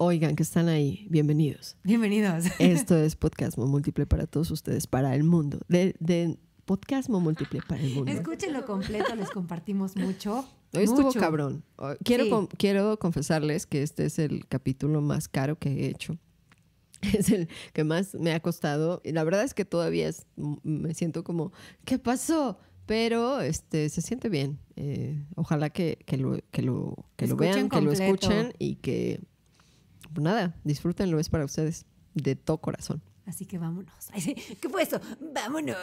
Oigan, que están ahí, bienvenidos. Bienvenidos. Esto es Podcast Múltiple para todos ustedes, para el mundo. De, Múltiple para el mundo. Escúchenlo completo, les compartimos mucho. estuvo cabrón. Quiero, quiero confesarles que este es el capítulo más caro que he hecho es el que más me ha costado. Y la verdad es que todavía mm, me siento como, ¿qué pasó? Pero este, se siente bien. Eh, ojalá que, lo, que, lo, que lo vean, que lo escuchen y que pues nada, disfrútenlo, es para ustedes de todo corazón. Así que vámonos. ¿Qué fue eso? Vámonos.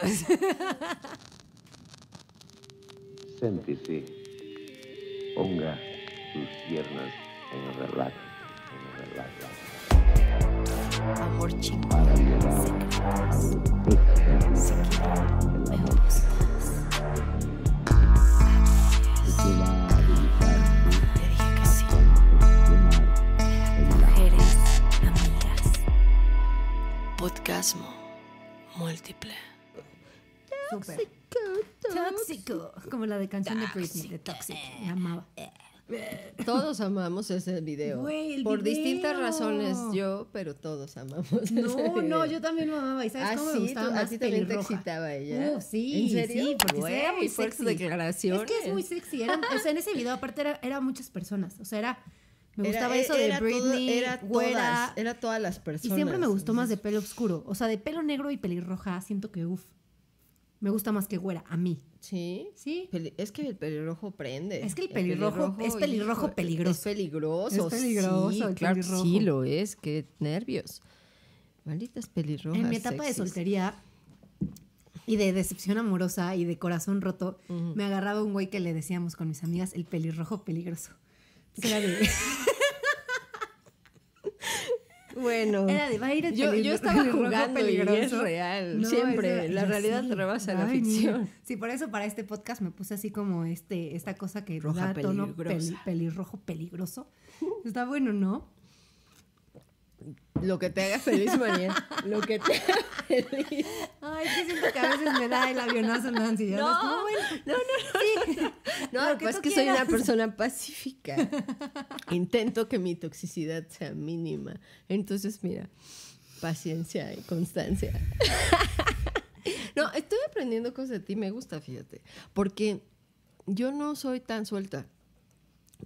Séntese. Ponga sus piernas en el relato. En el relato. Amor chico. Secretos. me gustas. podcast múltiple. Tóxico, tóxico. Como la de canción de Britney, de Toxic. Me amaba. Eh. Todos amamos ese video. Por distintas razones yo, pero todos amamos. No, no, yo también lo amaba. ¿Y sabes ah, cómo me gustaba? a también te excitaba ella. Uh, sí, sí, porque Güey, muy sexy. declaración. Es que es muy sexy. o sea, en ese video, aparte, eran era muchas personas. O sea, era me gustaba e- eso de Britney, era, güera. Todas, era todas las personas. Y siempre me gustó más de pelo oscuro. O sea, de pelo negro y pelirroja, siento que uff. Me gusta más que güera, a mí. ¿Sí? Sí. es que el pelirrojo prende. Es que el pelirrojo, es pelirrojo peligroso. Es peligroso. Es peligroso. pelirrojo. sí lo es. Qué nervios. Malditas pelirrojas. En mi etapa de soltería y de decepción amorosa y de corazón roto, me agarraba un güey que le decíamos con mis amigas el pelirrojo peligroso. Se Bueno, era de, va yo, yo, estaba jugando peligroso. Y es real. Siempre, la realidad rebasa la ficción. Sí, por eso para este podcast me puse así como este, esta cosa que Roja da tono pelirrojo peligroso. Está bueno, ¿no? Lo que te haga feliz, María. Lo que te haga feliz. Ay, que siento que a veces me da el avionazo, Nancy. No, no, no, no, sí. no, no, es pues que soy una persona pacífica. Intento que mi toxicidad sea mínima. Entonces, mira, paciencia y constancia. no, estoy aprendiendo cosas de ti, me gusta, fíjate. Porque yo no soy tan suelta,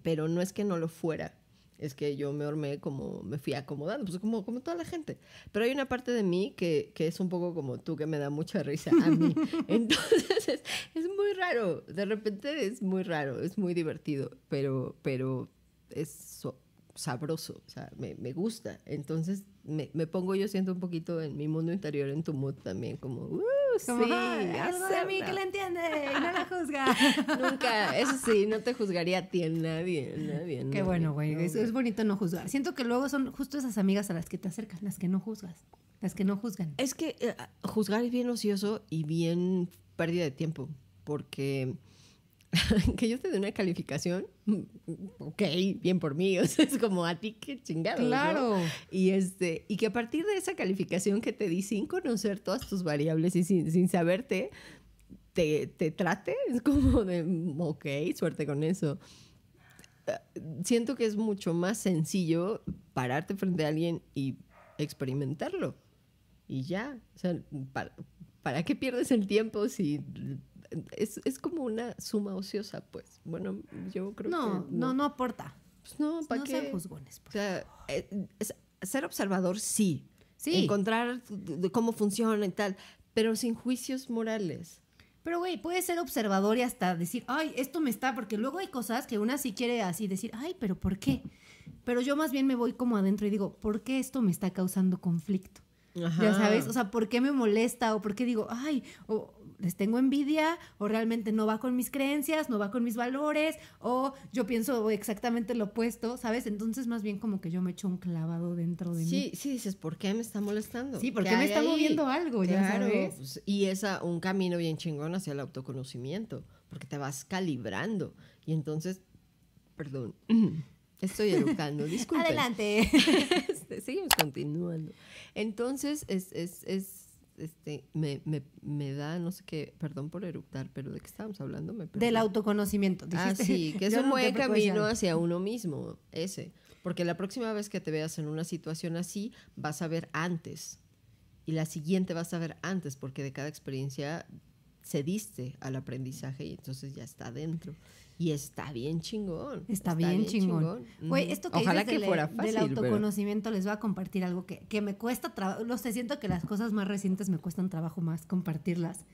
pero no es que no lo fuera es que yo me hormé como, me fui acomodando, pues como, como toda la gente. Pero hay una parte de mí que, es un poco como tú, que me da mucha risa a mí. Entonces es, muy raro, de repente es muy raro, es muy divertido, pero, pero es sabroso, o sea, me, gusta. Entonces me, pongo yo siento un poquito en mi mundo interior, en tu mood también, como... Pues Como, sí, algo mí que la entiende y no la juzga. Nunca, eso sí, no te juzgaría a ti, a nadie, nadie. Qué bueno, güey. es, bonito no juzgar. Siento que luego son justo esas amigas a las que te acercan, las que no juzgas, las que no juzgan. Es que eh, juzgar es bien ocioso y bien pérdida de tiempo, porque que yo te dé una calificación, mm, ok, bien por mí, o sea, es como a ti que chingado. Claro. Y, este, y que a partir de esa calificación que te di sin conocer todas tus variables y sin, saberte, te, te trate, es como de, mm, ok, suerte con eso. Ah, siento que es mucho más sencillo pararte frente a alguien y experimentarlo. Y ya, o sea, ¿para qué pierdes el tiempo si es, como una suma ociosa, pues. Bueno, yo creo no, que... No, no, no aporta. Pues no, ¿para no sean juzgones. Pues. o sea, eh, ser observador sí. Sí. Encontrar cómo funciona y tal, pero sin juicios morales. Pero, güey, puedes ser observador y hasta decir, ay, esto me está, porque luego hay cosas que una sí quiere así decir, ay, pero ¿por qué? Pero yo más bien me voy como adentro y digo, ¿por qué esto me está causando conflicto? Ya sabes, o sea, ¿por qué me molesta? O por qué digo, ay, o, les tengo envidia o realmente no va con mis creencias, no va con mis valores o yo pienso exactamente lo opuesto, ¿sabes? Entonces más bien como que yo me echo un clavado dentro de sí, mí. Sí, sí, dices, ¿por qué me está molestando? Sí, porque me está moviendo algo, ya sabes. Pues, y es un camino bien chingón hacia el autoconocimiento, porque te vas calibrando y entonces, perdón. Estoy educando, disculpe. Adelante. Este, seguimos continuando. Entonces, es, es este, me, me, me, da, no sé qué, perdón por eructar, pero ¿de qué estábamos hablando? Del autoconocimiento. Ah, ¿dijiste? Ah, sí, que es un buen camino hacia uno mismo, ese. Porque la próxima vez que te veas en una situación así, vas a ver antes. Y la siguiente vas a ver antes, porque de cada experiencia cediste al aprendizaje y entonces ya está dentro. Y está bien chingón. Está, bien, chingón. Güey, esto que Ojalá que fuera fácil, del autoconocimiento les voy a compartir algo que, que me cuesta No sé, siento que las cosas más recientes me cuestan trabajo más compartirlas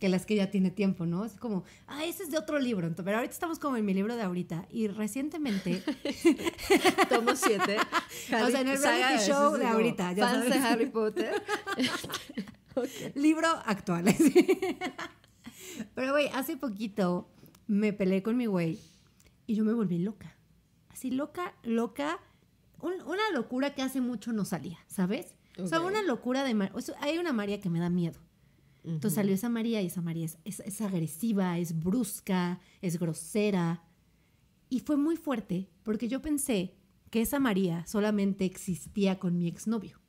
que las que ya tiene tiempo, ¿no? Es como, ah, ese es de otro libro. pero ahorita estamos como en mi libro de ahorita. Y recientemente. Tomo siete. o sea, en el reality show de, ahorita. Ya fans sabes. de Harry Potter. Libro actual. pero, güey, hace poquito me peleé con mi güey y yo me volví loca. Así loca, loca, una locura que hace mucho no salía, ¿sabes? O sea, una locura de... hay una María que me da miedo. Entonces salió esa María y esa María es, es agresiva, es brusca, es grosera. Y fue muy fuerte porque yo pensé que esa María solamente existía con mi exnovio.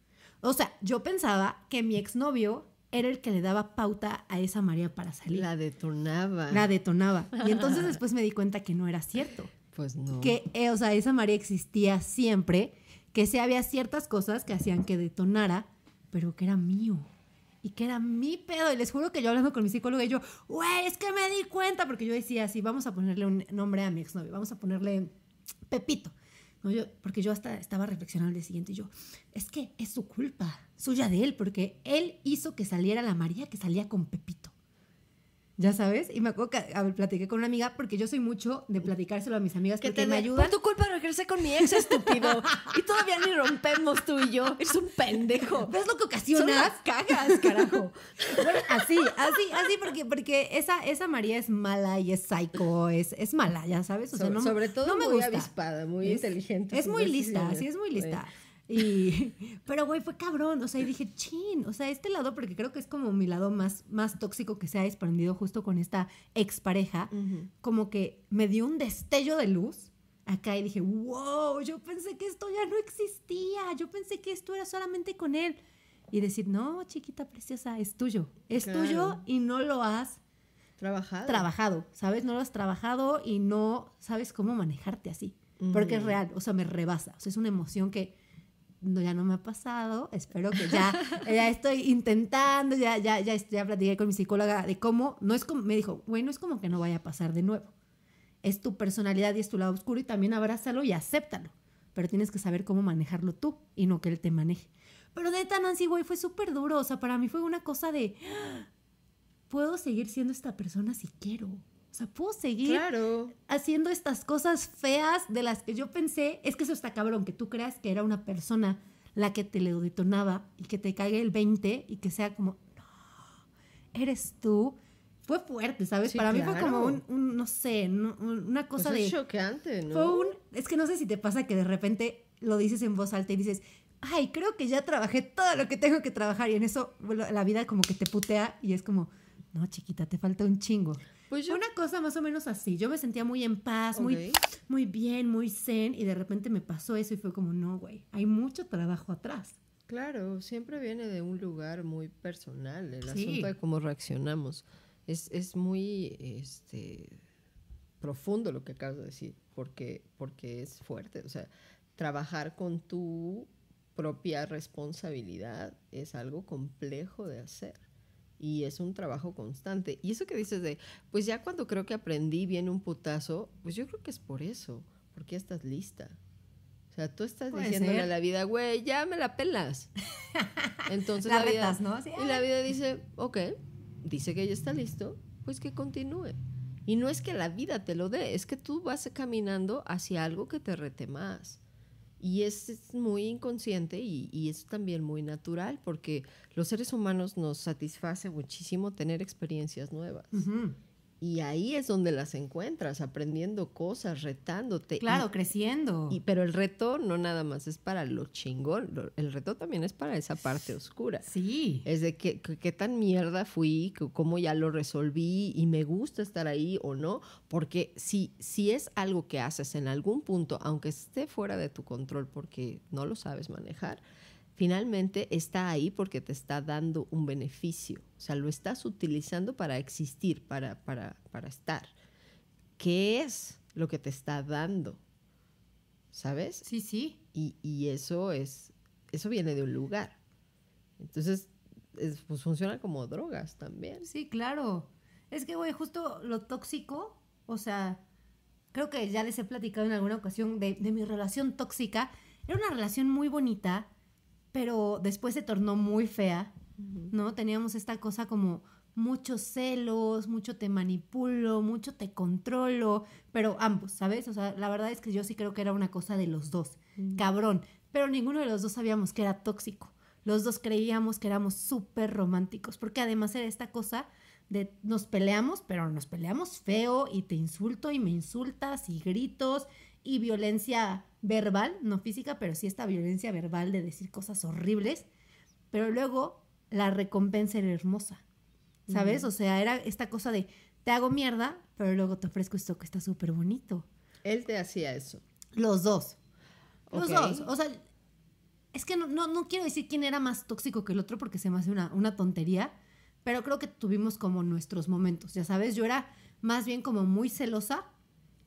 O sea, yo pensaba que mi exnovio era el que le daba pauta a esa María para salir. La detonaba. La detonaba. Y entonces después me di cuenta que no era cierto. Pues no. Que, eh, o sea, esa María existía siempre, que sí había ciertas cosas que hacían que detonara, pero que era mío. Y que era mi pedo. Y les juro que yo hablando con mi psicólogo y yo, güey, es que me di cuenta. Porque yo decía así, vamos a ponerle un nombre a mi exnovio, vamos a ponerle Pepito. Yo, porque yo hasta estaba reflexionando el siguiente y yo, es que es su culpa, suya de él, porque él hizo que saliera la María que salía con Pepito. Ya sabes, y me acuerdo que platiqué con una amiga porque yo soy mucho de platicárselo a mis amigas que te me ayuda. Por tu culpa regresé con mi ex estúpido y todavía ni rompemos tú y yo. Es un pendejo. ¿Ves lo que ocasionas? cagas, carajo. bueno, así, así, así porque porque esa esa María es mala y es psycho, es, mala, ya sabes, o sea, no, sobre todo no me muy avispada, muy inteligente. Es muy lista, sí es muy lista. Y, pero, güey, fue cabrón. O sea, y dije, chin, o sea, este lado, porque creo que es como mi lado más, más tóxico que se ha desprendido justo con esta expareja, pareja, como que me dio un destello de luz acá y dije, wow, yo pensé que esto ya no existía, yo pensé que esto era solamente con él. Y decir, no, chiquita preciosa, es tuyo, es tuyo y no lo has trabajado. Trabajado, ¿sabes? No lo has trabajado y no sabes cómo manejarte así, porque es mm. real, o sea, me rebasa, o sea, es una emoción que no, ya no me ha pasado, espero que ya, ya estoy intentando, ya, ya, ya, ya platiqué con mi psicóloga de cómo, no es como, me dijo, güey, no es como que no vaya a pasar de nuevo. Es tu personalidad y es tu lado oscuro y también abrázalo y acéptalo, pero tienes que saber cómo manejarlo tú y no que él te maneje. Pero de tan Nancy, güey, fue súper duro, o sea, para mí fue una cosa de, ah, puedo seguir siendo esta persona si quiero. O sea, puedo seguir haciendo estas cosas feas de las que yo pensé. Es que eso está cabrón, que tú creas que era una persona la que te le detonaba y que te caiga el 20 y que sea como, no, eres tú. Fue fuerte, ¿sabes? Para mí fue como un, no sé, una pues cosa de... ¿no? Fue un... Es que no sé si te pasa que de repente lo dices en voz alta y dices, ay, creo que ya trabajé todo lo que tengo que trabajar y en eso la vida como que te putea y es como, no, chiquita, te falta un chingo. Pues Una cosa más o menos así. Yo me sentía muy en paz, muy, muy bien, muy zen, y de repente me pasó eso y fue como, no, güey, hay mucho trabajo atrás. Claro, siempre viene de un lugar muy personal, el asunto de cómo reaccionamos. Es, muy este, profundo lo que acabas de decir, porque, porque es fuerte. O sea, trabajar con tu propia responsabilidad es algo complejo de hacer y es un trabajo constante. Y eso que dices de, pues ya cuando creo que aprendí bien un putazo, pues yo creo que es por eso, porque ya estás lista. O sea, tú estás diciéndole a la vida, güey, ya me la pelas. Entonces la, vida, ¿no? y la vida dice, ok, dice que ya está listo, pues que continúe. Y no es que la vida te lo dé, es que tú vas caminando hacia algo que te rete más. Y es, muy inconsciente y, es también muy natural porque los seres humanos nos satisface muchísimo tener experiencias nuevas. Y ahí es donde las encuentras, aprendiendo cosas, retándote. Claro, creciendo. Y, pero el reto no nada más es para lo chingón, el reto también es para esa parte oscura. Sí. Es de qué, qué tan mierda fui, cómo ya lo resolví y me gusta estar ahí o no, porque si, si es algo que haces en algún punto, aunque esté fuera de tu control porque no lo sabes manejar, finalmente está ahí porque te está dando un beneficio, o sea, lo estás utilizando para existir, para, para, estar. ¿Qué es lo que te está dando? ¿Sabes? Sí, sí. Y, eso es, eso viene de un lugar. Entonces, pues funciona como drogas también. Sí, claro. Es que, güey, justo lo tóxico, o sea, creo que ya les he platicado en alguna ocasión de, de mi relación tóxica. Era una relación muy bonita, pero después se tornó muy fea, ¿no? Teníamos esta cosa como muchos celos, mucho te manipulo, mucho te controlo, pero ambos, ¿sabes? O sea, la verdad es que yo sí creo que era una cosa de los dos, cabrón, pero ninguno de los dos sabíamos que era tóxico. Los dos creíamos que éramos súper románticos, porque además era esta cosa de nos peleamos, pero nos peleamos feo y te insulto y me insultas y gritos y violencia verbal, no física, pero sí esta violencia verbal de decir cosas horribles, pero luego la recompensa era hermosa, ¿sabes? O sea, era esta cosa de te hago mierda, pero luego te ofrezco esto que está súper bonito. Él te hacía eso. Los dos. Los dos. O sea, es que no, no, no, quiero decir quién era más tóxico que el otro porque se me hace una, una tontería, pero creo que tuvimos como nuestros momentos, ya sabes, yo era más bien como muy celosa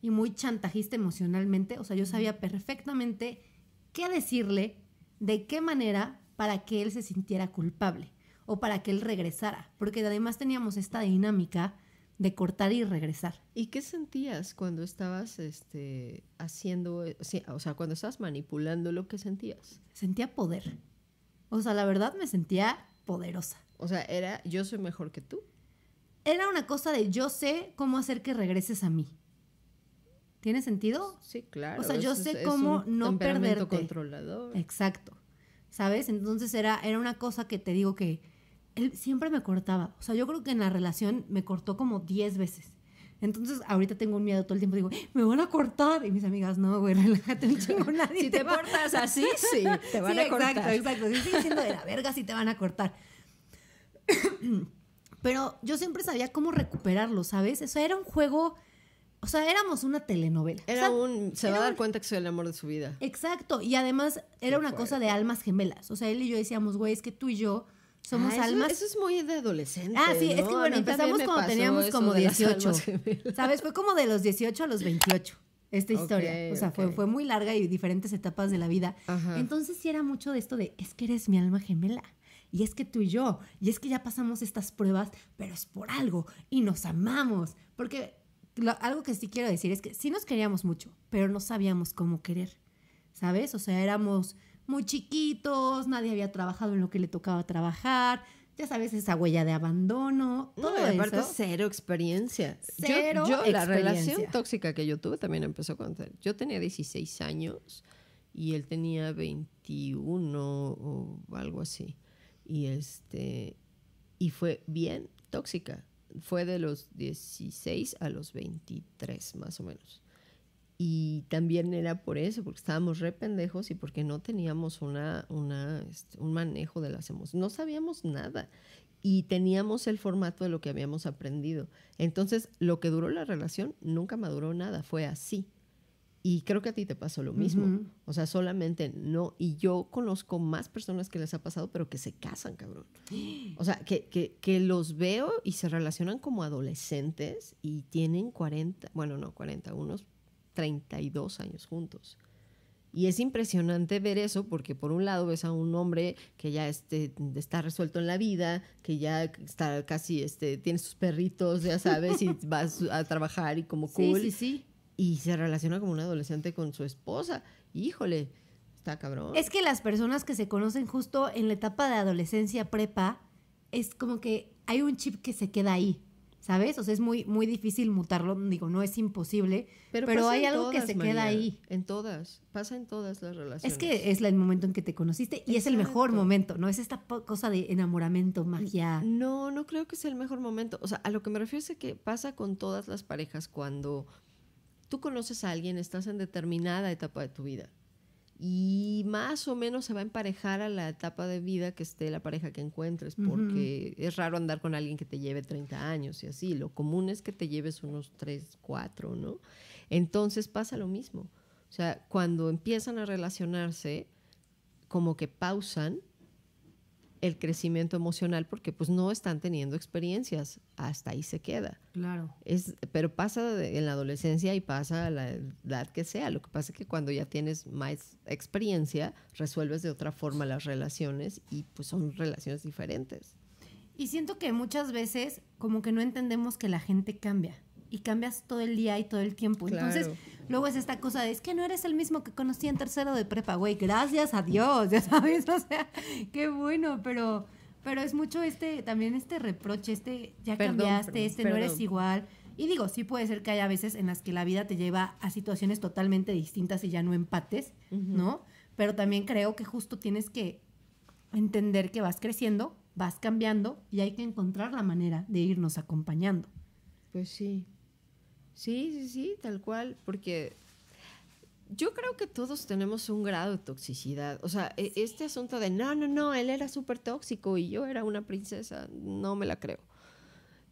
y muy chantajista emocionalmente. O sea, yo sabía perfectamente qué decirle, de qué manera, para que él se sintiera culpable o para que él regresara. Porque además teníamos esta dinámica de cortar y regresar. ¿Y qué sentías cuando estabas este, haciendo, eh, o sea, cuando estabas manipulando lo que sentías? Sentía poder. O sea, la verdad me sentía poderosa. O sea, era yo soy mejor que tú. Era una cosa de yo sé cómo hacer que regreses a mí. ¿Tiene sentido? Sí, claro. O sea, yo sé cómo no perderte. controlador. Exacto. ¿Sabes? Entonces era, era una cosa que te digo que él siempre me cortaba. O sea, yo creo que en la relación me cortó como 10 veces. Entonces, ahorita tengo un miedo todo el tiempo. Digo, me van a cortar. Y mis amigas, no, güey, relájate el chingo. Nadie si te, cortas así, sí, te van a cortar. Exacto, exacto. Si de la verga, sí te van a cortar. Pero yo siempre sabía cómo recuperarlo, ¿sabes? Eso era un juego o sea, éramos una telenovela. Era un. Se va a dar cuenta que soy el amor de su vida. Exacto. Y además era una cosa de almas gemelas. O sea, él y yo decíamos, güey, es que tú y yo somos ah, almas. Eso, es muy de adolescente. Ah, sí, es que bueno, empezamos cuando teníamos como 18. ¿Sabes? Fue como de los 18 a los 28 esta historia. O sea, fue, muy larga y diferentes etapas de la vida. Entonces sí era mucho de esto de, es que eres mi alma gemela. Y es que tú y yo, y es que ya pasamos estas pruebas, pero es por algo, y nos amamos. Porque lo, algo que sí quiero decir es que sí nos queríamos mucho, pero no sabíamos cómo querer, ¿sabes? O sea, éramos muy chiquitos, nadie había trabajado en lo que le tocaba trabajar, ya sabes, esa huella de abandono, todo no, aparte cero experiencia. Cero La relación tóxica que yo tuve también empezó con... Yo tenía 16 años y él tenía 21 o algo así. Y, este, y fue bien tóxica fue de los 16 a los 23 más o menos. Y también era por eso, porque estábamos re pendejos y porque no teníamos una, este, un manejo de las emociones. No sabíamos nada y teníamos el formato de lo que habíamos aprendido. Entonces, lo que duró la relación nunca maduró nada, fue así. Y creo que a ti te pasó lo mismo. O sea, solamente no. Y yo conozco más personas que les ha pasado, pero que se casan, cabrón. O sea, que, que, que los veo y se relacionan como adolescentes y tienen 40, bueno, no 40, unos 32 años juntos. Y es impresionante ver eso porque por un lado ves a un hombre que ya este, está resuelto en la vida, que ya está casi, este, tiene sus perritos, ya sabes, y vas a trabajar y como cool. Sí, sí, sí y se relaciona como un adolescente con su esposa. Híjole, está cabrón. Es que las personas que se conocen justo en la etapa de adolescencia prepa, es como que hay un chip que se queda ahí, ¿sabes? O sea, es muy, muy difícil mutarlo, digo, no es imposible, pero, hay algo que se queda ahí. En todas, pasa en todas las relaciones. Es que es el momento en que te conociste y es el mejor momento, ¿no? Es esta cosa de enamoramiento, magia. No, no creo que sea el mejor momento. O sea, a lo que me refiero es que pasa con todas las parejas cuando tú conoces a alguien, estás en determinada etapa de tu vida y más o menos se va a emparejar a la etapa de vida que esté la pareja que encuentres, porque es raro andar con alguien que te lleve 30 años y así, lo común es que te lleves unos 3, 4, ¿no? Entonces pasa lo mismo, o sea, cuando empiezan a relacionarse, como que pausan el crecimiento emocional porque pues no están teniendo experiencias, hasta ahí se queda. Claro. Es, pero pasa en la adolescencia y pasa a la edad que sea, lo que pasa es que cuando ya tienes más experiencia, resuelves de otra forma las relaciones y pues son relaciones diferentes. Y siento que muchas veces como que no entendemos que la gente cambia y cambias todo el día y todo el tiempo. Entonces, Luego es esta cosa de, es que no eres el mismo que conocí en tercero de prepa, güey, gracias a Dios, ya sabes, o sea, qué bueno, pero, pero es mucho este, también este reproche, este, ya cambiaste, este, no eres igual. Y digo, sí puede ser que haya veces en las que la vida te lleva a situaciones totalmente distintas y ya no empates, ¿no? Pero también creo que justo tienes que entender que vas creciendo, vas cambiando y hay que encontrar la manera de irnos acompañando. Pues sí, Sí, sí, sí, tal cual, porque yo creo que todos tenemos un grado de toxicidad. O sea, e, este asunto de, no, no, no, él era súper tóxico y yo era una princesa, no me la creo.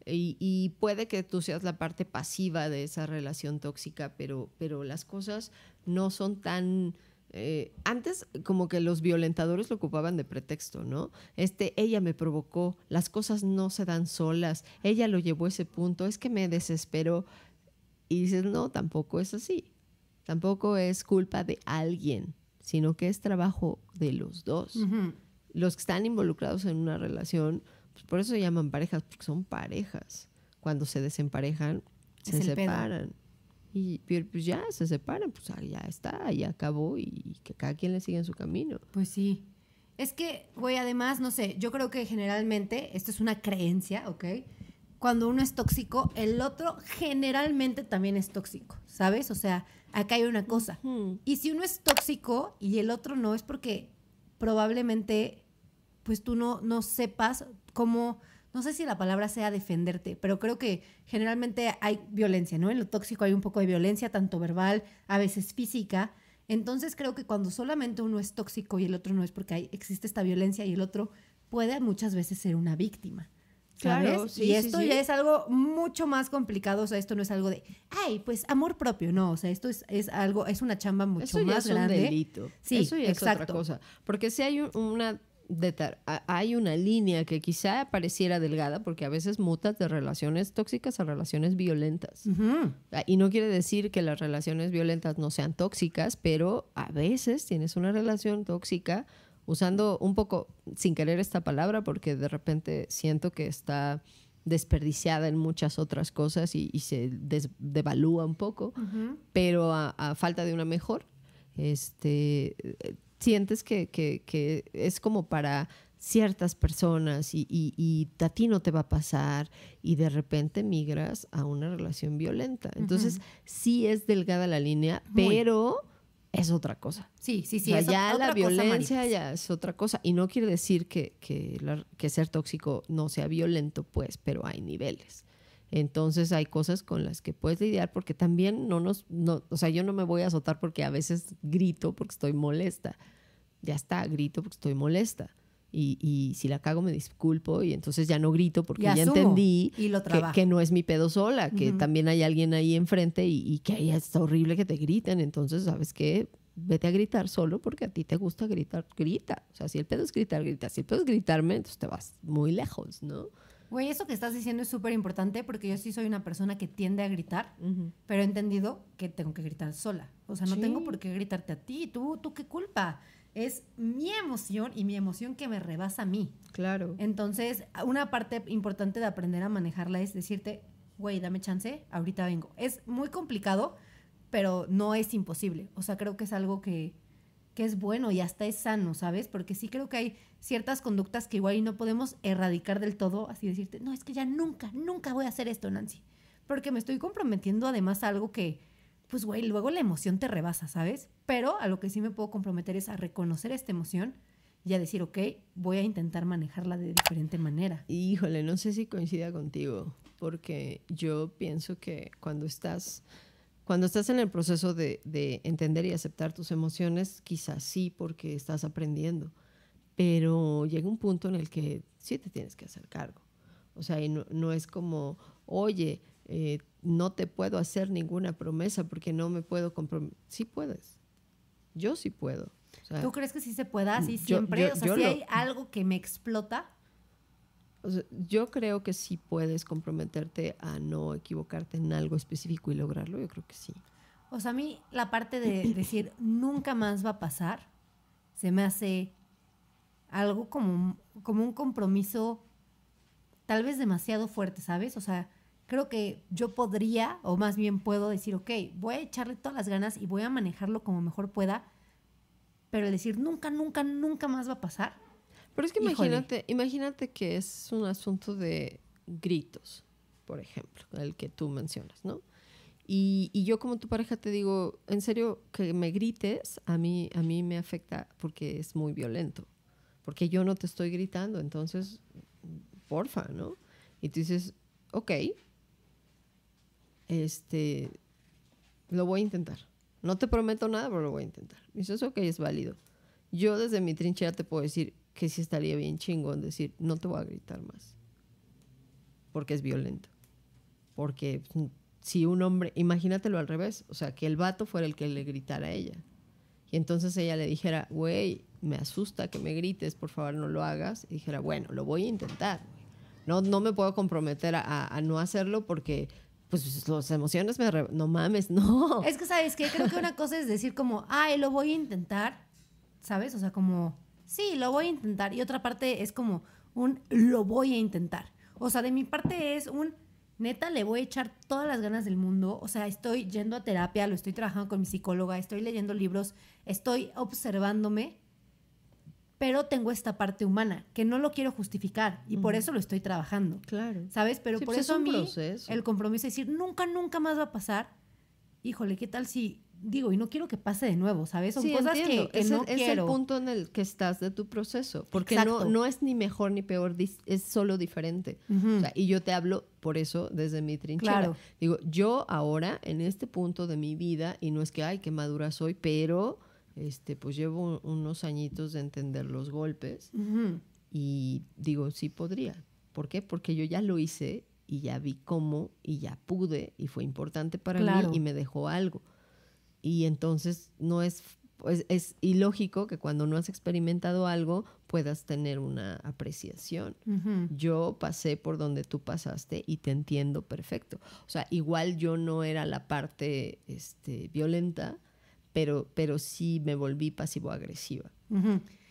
Y, puede que tú seas la parte pasiva de esa relación tóxica, pero, pero las cosas no son tan... Eh, antes como que los violentadores lo ocupaban de pretexto, ¿no? Este, ella me provocó, las cosas no se dan solas, ella lo llevó a ese punto, es que me desesperó. Y dices, no, tampoco es así. Tampoco es culpa de alguien, sino que es trabajo de los dos. Los que están involucrados en una relación, pues por eso se llaman parejas, porque son parejas. Cuando se desemparejan, se separan. Y pues ya se separan, pues ya está, ya acabó y que cada quien le siga en su camino. Pues sí. Es que, voy además, no sé, yo creo que generalmente, esto es una creencia, ¿ok? cuando uno es tóxico, el otro generalmente también es tóxico, ¿sabes? O sea, acá hay una cosa. Y si uno es tóxico y el otro no, es porque probablemente, pues tú no, no sepas cómo, no sé si la palabra sea defenderte, pero creo que generalmente hay violencia, ¿no? En lo tóxico hay un poco de violencia, tanto verbal, a veces física. Entonces creo que cuando solamente uno es tóxico y el otro no es porque hay, existe esta violencia y el otro puede muchas veces ser una víctima. Claro, y esto ya es algo mucho más complicado, o sea, esto no es algo de, ay, pues amor propio, no, o sea, esto es, es algo, es una chamba mucho Eso más es delito. Sí, Eso ya es otra cosa, porque si hay una hay una línea que quizá pareciera delgada porque a veces mutas de relaciones tóxicas a relaciones violentas. Ah, y no quiere decir que las relaciones violentas no sean tóxicas, pero a veces tienes una relación tóxica usando un poco sin querer esta palabra porque de repente siento que está desperdiciada en muchas otras cosas y, se devalúa un poco, pero a, falta de una mejor, este, eh, sientes que, es como para ciertas personas y, y, a ti no te va a pasar y de repente migras a una relación violenta. Entonces, sí es delgada la línea, pero es otra cosa. Sí, sí, sí. ya la violencia ya es otra cosa. Y no quiere decir que, que, que, ser tóxico no sea violento, pues, pero hay niveles. Entonces hay cosas con las que puedes lidiar porque también no nos, no, o sea, yo no me voy a azotar porque a veces grito porque estoy molesta. Ya está, grito porque estoy molesta y, si la cago me disculpo y entonces ya no grito porque ya entendí que, no es mi pedo sola, que también hay alguien ahí enfrente y, que ahí está horrible que te griten, entonces sabes qué, vete a gritar solo porque a ti te gusta gritar, grita, o sea, si el pedo es gritar, grita, si el pedo es gritarme, entonces te vas muy lejos, ¿no? Güey, eso que estás diciendo es súper importante porque yo sí soy una persona que tiende a gritar, pero he entendido que tengo que gritar sola. O sea, no tengo por qué gritarte a ti. ¿Tú, tú qué culpa? es mi emoción y mi emoción que me rebasa a mí. Claro. Entonces, una parte importante de aprender a manejarla es decirte, güey, dame chance, ahorita vengo. Es muy complicado, pero no es imposible. O sea, creo que es algo que, que es bueno y hasta es sano, ¿sabes? Porque sí creo que hay ciertas conductas que igual no podemos erradicar del todo, así decirte, no, es que ya nunca, nunca voy a hacer esto, Nancy. Porque me estoy comprometiendo además a algo que pues güey, luego la emoción te rebasa, ¿sabes? Pero a lo que sí me puedo comprometer es a reconocer esta emoción y a decir, ok, voy a intentar manejarla de diferente manera. Híjole, no sé si coincida contigo, porque yo pienso que cuando estás, cuando estás en el proceso de, entender y aceptar tus emociones, quizás sí, porque estás aprendiendo, pero llega un punto en el que sí te tienes que hacer cargo. O sea, no, es como, oye, eh, no te puedo hacer ninguna promesa porque no me puedo comprometer. Sí puedes. Yo sí puedo. ¿Tú crees que sí se pueda así siempre? o sea, si hay algo que me explota. yo creo que sí puedes comprometerte a no equivocarte en algo específico y lograrlo. Yo creo que sí. O sea, a mí la parte de decir nunca más va a pasar se me hace algo como, como un compromiso tal vez demasiado fuerte, ¿sabes? O sea, creo que yo podría, o más bien puedo decir, ok, voy a echarle todas las ganas y voy a manejarlo como mejor pueda, pero decir nunca, nunca, nunca más va a pasar. Pero es que imagínate, imagínate que es un asunto de gritos, por ejemplo, el que tú mencionas, ¿no? Y, y, yo como tu pareja te digo, en serio, que me grites a mí, a mí me afecta porque es muy violento, porque yo no te estoy gritando, entonces, porfa, ¿no? Y tú dices, ok, este, lo voy a intentar. No te prometo nada, pero lo voy a intentar. Y eso es ok, es válido. Yo desde mi trinchera te puedo decir que sí estaría bien chingón decir, no te voy a gritar más. Porque es violento. Porque mm, si un hombre, imagínatelo al revés, o sea, que el vato fuera el que le gritara a ella. Y entonces ella le dijera, güey, me asusta que me grites, por favor no lo hagas. Y dijera, bueno, lo voy a intentar. No, no me puedo comprometer a no hacerlo porque pues las emociones me... No mames, no. Es que, ¿sabes que Creo que una cosa es decir como, ay, lo voy a intentar, ¿sabes? O sea, como, sí, lo voy a intentar. Y otra parte es como un, lo voy a intentar. O sea, de mi parte es un, neta, le voy a echar todas las ganas del mundo. O sea, estoy yendo a terapia, lo estoy trabajando con mi psicóloga, estoy leyendo libros, estoy observándome pero tengo esta parte humana que no lo quiero justificar y por eso lo estoy trabajando. Claro. ¿Sabes? Pero por pues, eso es a mí el compromiso es decir, nunca, nunca más va a pasar. Híjole, ¿qué tal si digo, y no quiero que pase de nuevo, ¿sabes? Son cosas que, es, el, punto en el que estás de tu proceso, porque no, no es ni mejor ni peor, es solo diferente. y yo te hablo por eso desde mi trinchera. Claro. Digo, yo ahora, en este punto de mi vida, y no es que, ay, qué madura soy, pero este, pues llevo unos añitos de entender los golpes y digo, sí podría. ¿Por qué? Porque yo ya lo hice y ya vi cómo y ya pude y fue importante para mí y me dejó algo. Y entonces no es, pues, es, ilógico que cuando no has experimentado algo puedas tener una apreciación. Yo pasé por donde tú pasaste y te entiendo perfecto. O sea, igual yo no era la parte este, violenta, pero, pero sí me volví pasivo-agresiva.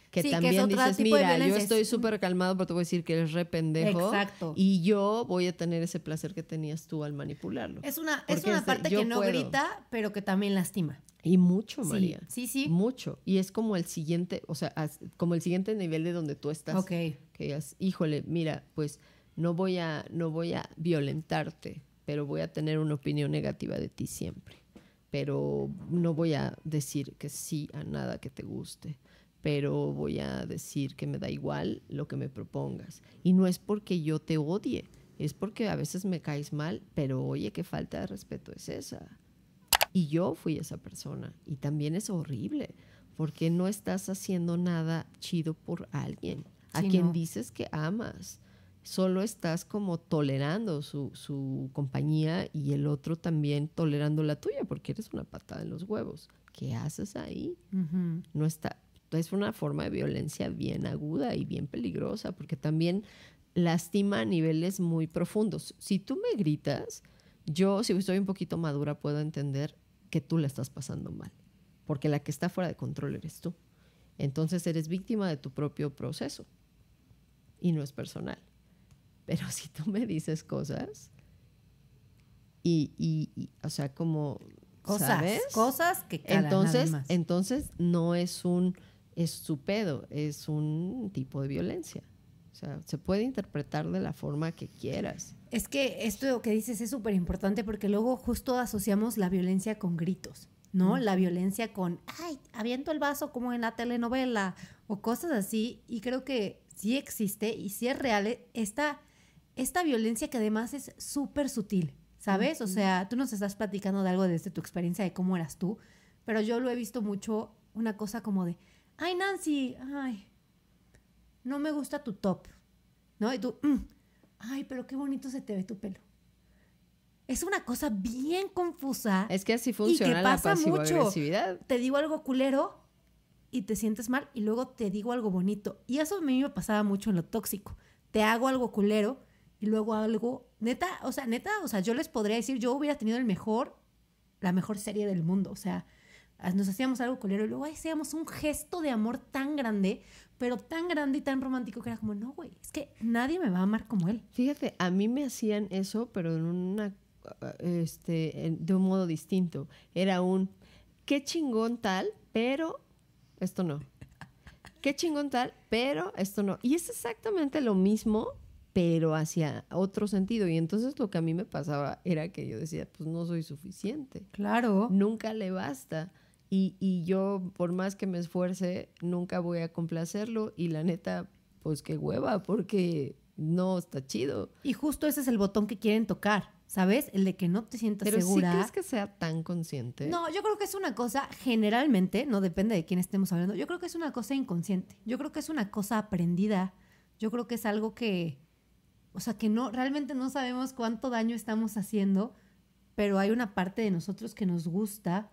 Que también dices, mira, yo estoy súper calmado, pero te voy a decir que eres re pendejo. Exacto. Y yo voy a tener ese placer que tenías tú al manipularlo. Es una, es una parte que no grita, pero que también lastima. Y mucho, María. Sí, sí. Mucho. Y es como el siguiente, o sea, como el siguiente nivel de donde tú estás. Ok. Que digas, híjole, mira, pues no voy a, no voy a violentarte, pero voy a tener una opinión negativa de ti siempre pero no voy a decir que sí a nada que te guste, pero voy a decir que me da igual lo que me propongas. Y no es porque yo te odie, es porque a veces me caes mal, pero oye, qué falta de respeto es esa. Y yo fui esa persona, y también es horrible, porque no estás haciendo nada chido por alguien, a quien dices que amas solo estás como tolerando su, compañía y el otro también tolerando la tuya, porque eres una patada en los huevos. ¿Qué haces ahí? No está. Es una forma de violencia bien aguda y bien peligrosa, porque también lastima a niveles muy profundos. Si tú me gritas, yo, si estoy un poquito madura, puedo entender que tú la estás pasando mal, porque la que está fuera de control eres tú. Entonces eres víctima de tu propio proceso y no es personal. Pero si tú me dices cosas y, o sea, como cosas, ¿sabes? cosas que calan, entonces, entonces no es un estupedo, es un tipo de violencia. O sea, se puede interpretar de la forma que quieras. Es que esto que dices es súper importante porque luego justo asociamos la violencia con gritos, ¿no? Mm. La violencia con, ay, aviento el vaso como en la telenovela o cosas así. Y creo que sí existe y sí es real esta esta violencia que además es súper sutil, ¿sabes? O sea, tú nos estás platicando de algo desde tu experiencia de cómo eras tú, pero yo lo he visto mucho, una cosa como de, ay Nancy, ay, no me gusta tu top, ¿no? Y tú, mm, ay, pero qué bonito se te ve tu pelo. Es una cosa bien confusa. Es que así funciona pasa la mucho. Te digo algo culero y te sientes mal y luego te digo algo bonito. Y eso a mí me pasaba mucho en lo tóxico. Te hago algo culero y luego algo, neta, o sea, neta, o sea, yo les podría decir, yo hubiera tenido el mejor, la mejor serie del mundo, o sea, ah, nos hacíamos algo colero y luego hacíamos un gesto de amor tan grande, pero tan grande y tan romántico que era como, no, güey, es que nadie me va a amar como él. Fíjate, a mí me hacían eso, pero en una, este, de un modo distinto. Era un, qué chingón tal, pero esto no. Qué chingón tal, pero esto no. Y es exactamente lo mismo pero hacia otro sentido. Y entonces lo que a mí me pasaba era que yo decía, pues no soy suficiente. Claro. Nunca le basta. Y, yo, por más que me esfuerce, nunca voy a complacerlo. Y la neta, pues qué hueva, porque no está chido. Y justo ese es el botón que quieren tocar. ¿Sabes? El de que no te sientas segura. Pero sí crees que sea tan consciente. No, yo creo que es una cosa generalmente, no depende de quién estemos hablando. Yo creo que es una cosa inconsciente. Yo creo que es una cosa aprendida. Yo creo que es algo que o sea, que no, realmente no sabemos cuánto daño estamos haciendo, pero hay una parte de nosotros que nos gusta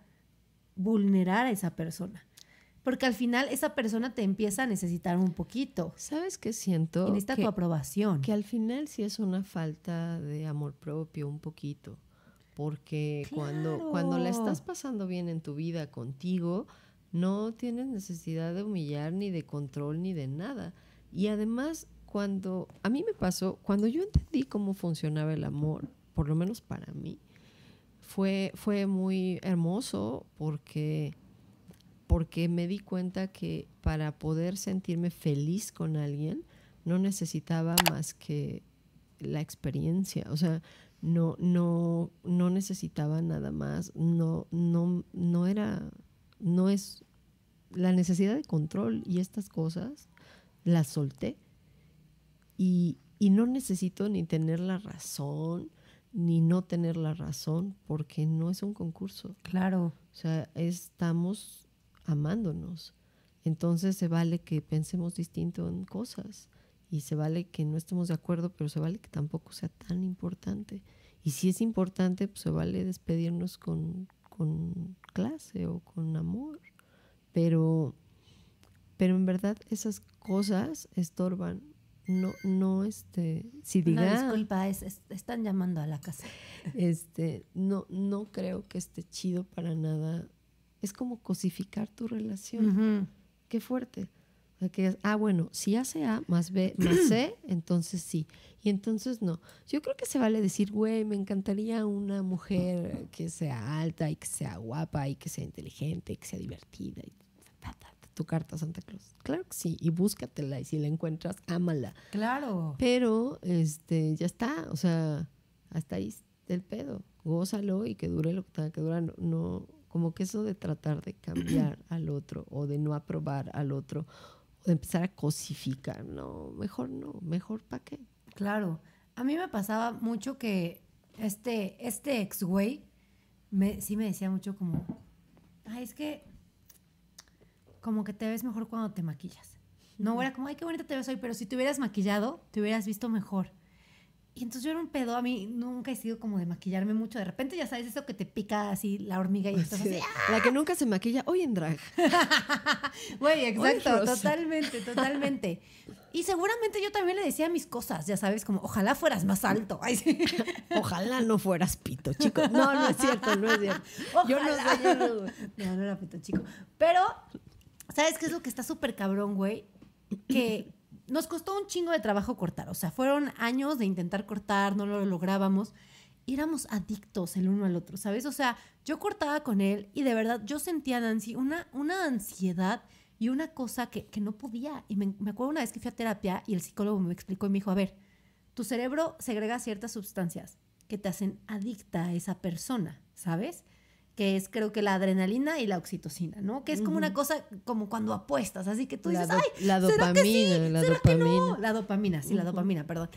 vulnerar a esa persona. Porque al final esa persona te empieza a necesitar un poquito. ¿Sabes qué siento? necesita tu aprobación. Que al final sí es una falta de amor propio, un poquito. Porque cuando la estás pasando bien en tu vida contigo, no tienes necesidad de humillar, ni de control, ni de nada. Y además cuando, a mí me pasó, cuando yo entendí cómo funcionaba el amor, por lo menos para mí, fue, fue muy hermoso porque, porque me di cuenta que para poder sentirme feliz con alguien, no necesitaba más que la experiencia, o sea, no, no, no necesitaba nada más, no, no, no era, no es la necesidad de control y estas cosas las solté y, no necesito ni tener la razón, ni no tener la razón, porque no es un concurso. Claro. O sea, estamos amándonos. Entonces se vale que pensemos distinto en cosas y se vale que no estemos de acuerdo, pero se vale que tampoco sea tan importante. Y si es importante, pues se vale despedirnos con, clase o con amor. Pero, pero en verdad esas cosas estorban no, no, este, si digas No, disculpa, es, están llamando a la casa. Este, no, no creo que esté chido para nada. Es como cosificar tu relación. Qué fuerte. que, ah, bueno, si hace A más B más C, entonces sí. Y entonces no. Yo creo que se vale decir, güey, me encantaría una mujer que sea alta y que sea guapa y que sea inteligente y que sea divertida. Y tu carta Santa Claus. Claro que sí, y búscatela y si la encuentras, ámala. Claro. Pero este, ya está, o sea, hasta ahí el pedo. Gózalo y que dure lo que tenga que durar. No, como que eso de tratar de cambiar al otro o de no aprobar al otro o de empezar a cosificar, no, mejor no, mejor para qué. Claro. A mí me pasaba mucho que este, este ex güey sí me decía mucho como, ay, es que como que te ves mejor cuando te maquillas. No era como, ay, qué bonita te ves hoy, pero si te hubieras maquillado, te hubieras visto mejor. Y entonces yo era un pedo, a mí nunca he sido como de maquillarme mucho. De repente ya sabes eso que te pica así la hormiga y estás así. Ah". La que nunca se maquilla hoy en drag. Güey, exacto, totalmente, totalmente. Y seguramente yo también le decía mis cosas, ya sabes, como ojalá fueras más alto. ojalá no fueras pito, chico. No, no es cierto, no es cierto. Yo no soy. Yo no, no era pito, chico. Pero ¿Sabes qué es lo que está súper cabrón, güey? Que nos costó un chingo de trabajo cortar. O sea, fueron años de intentar cortar, no lo lográbamos. éramos adictos el uno al otro, ¿sabes? O sea, yo cortaba con él y de verdad yo sentía, Nancy, una, una ansiedad y una cosa que, no podía. Y me, me, acuerdo una vez que fui a terapia y el psicólogo me explicó y me dijo, a ver, tu cerebro segrega ciertas sustancias que te hacen adicta a esa persona, ¿sabes? que es creo que la adrenalina y la oxitocina, ¿no? Que es como una cosa como cuando apuestas, así que tú dices, ay, la dopamina, la dopamina. La dopamina, sí, la dopamina, perdón.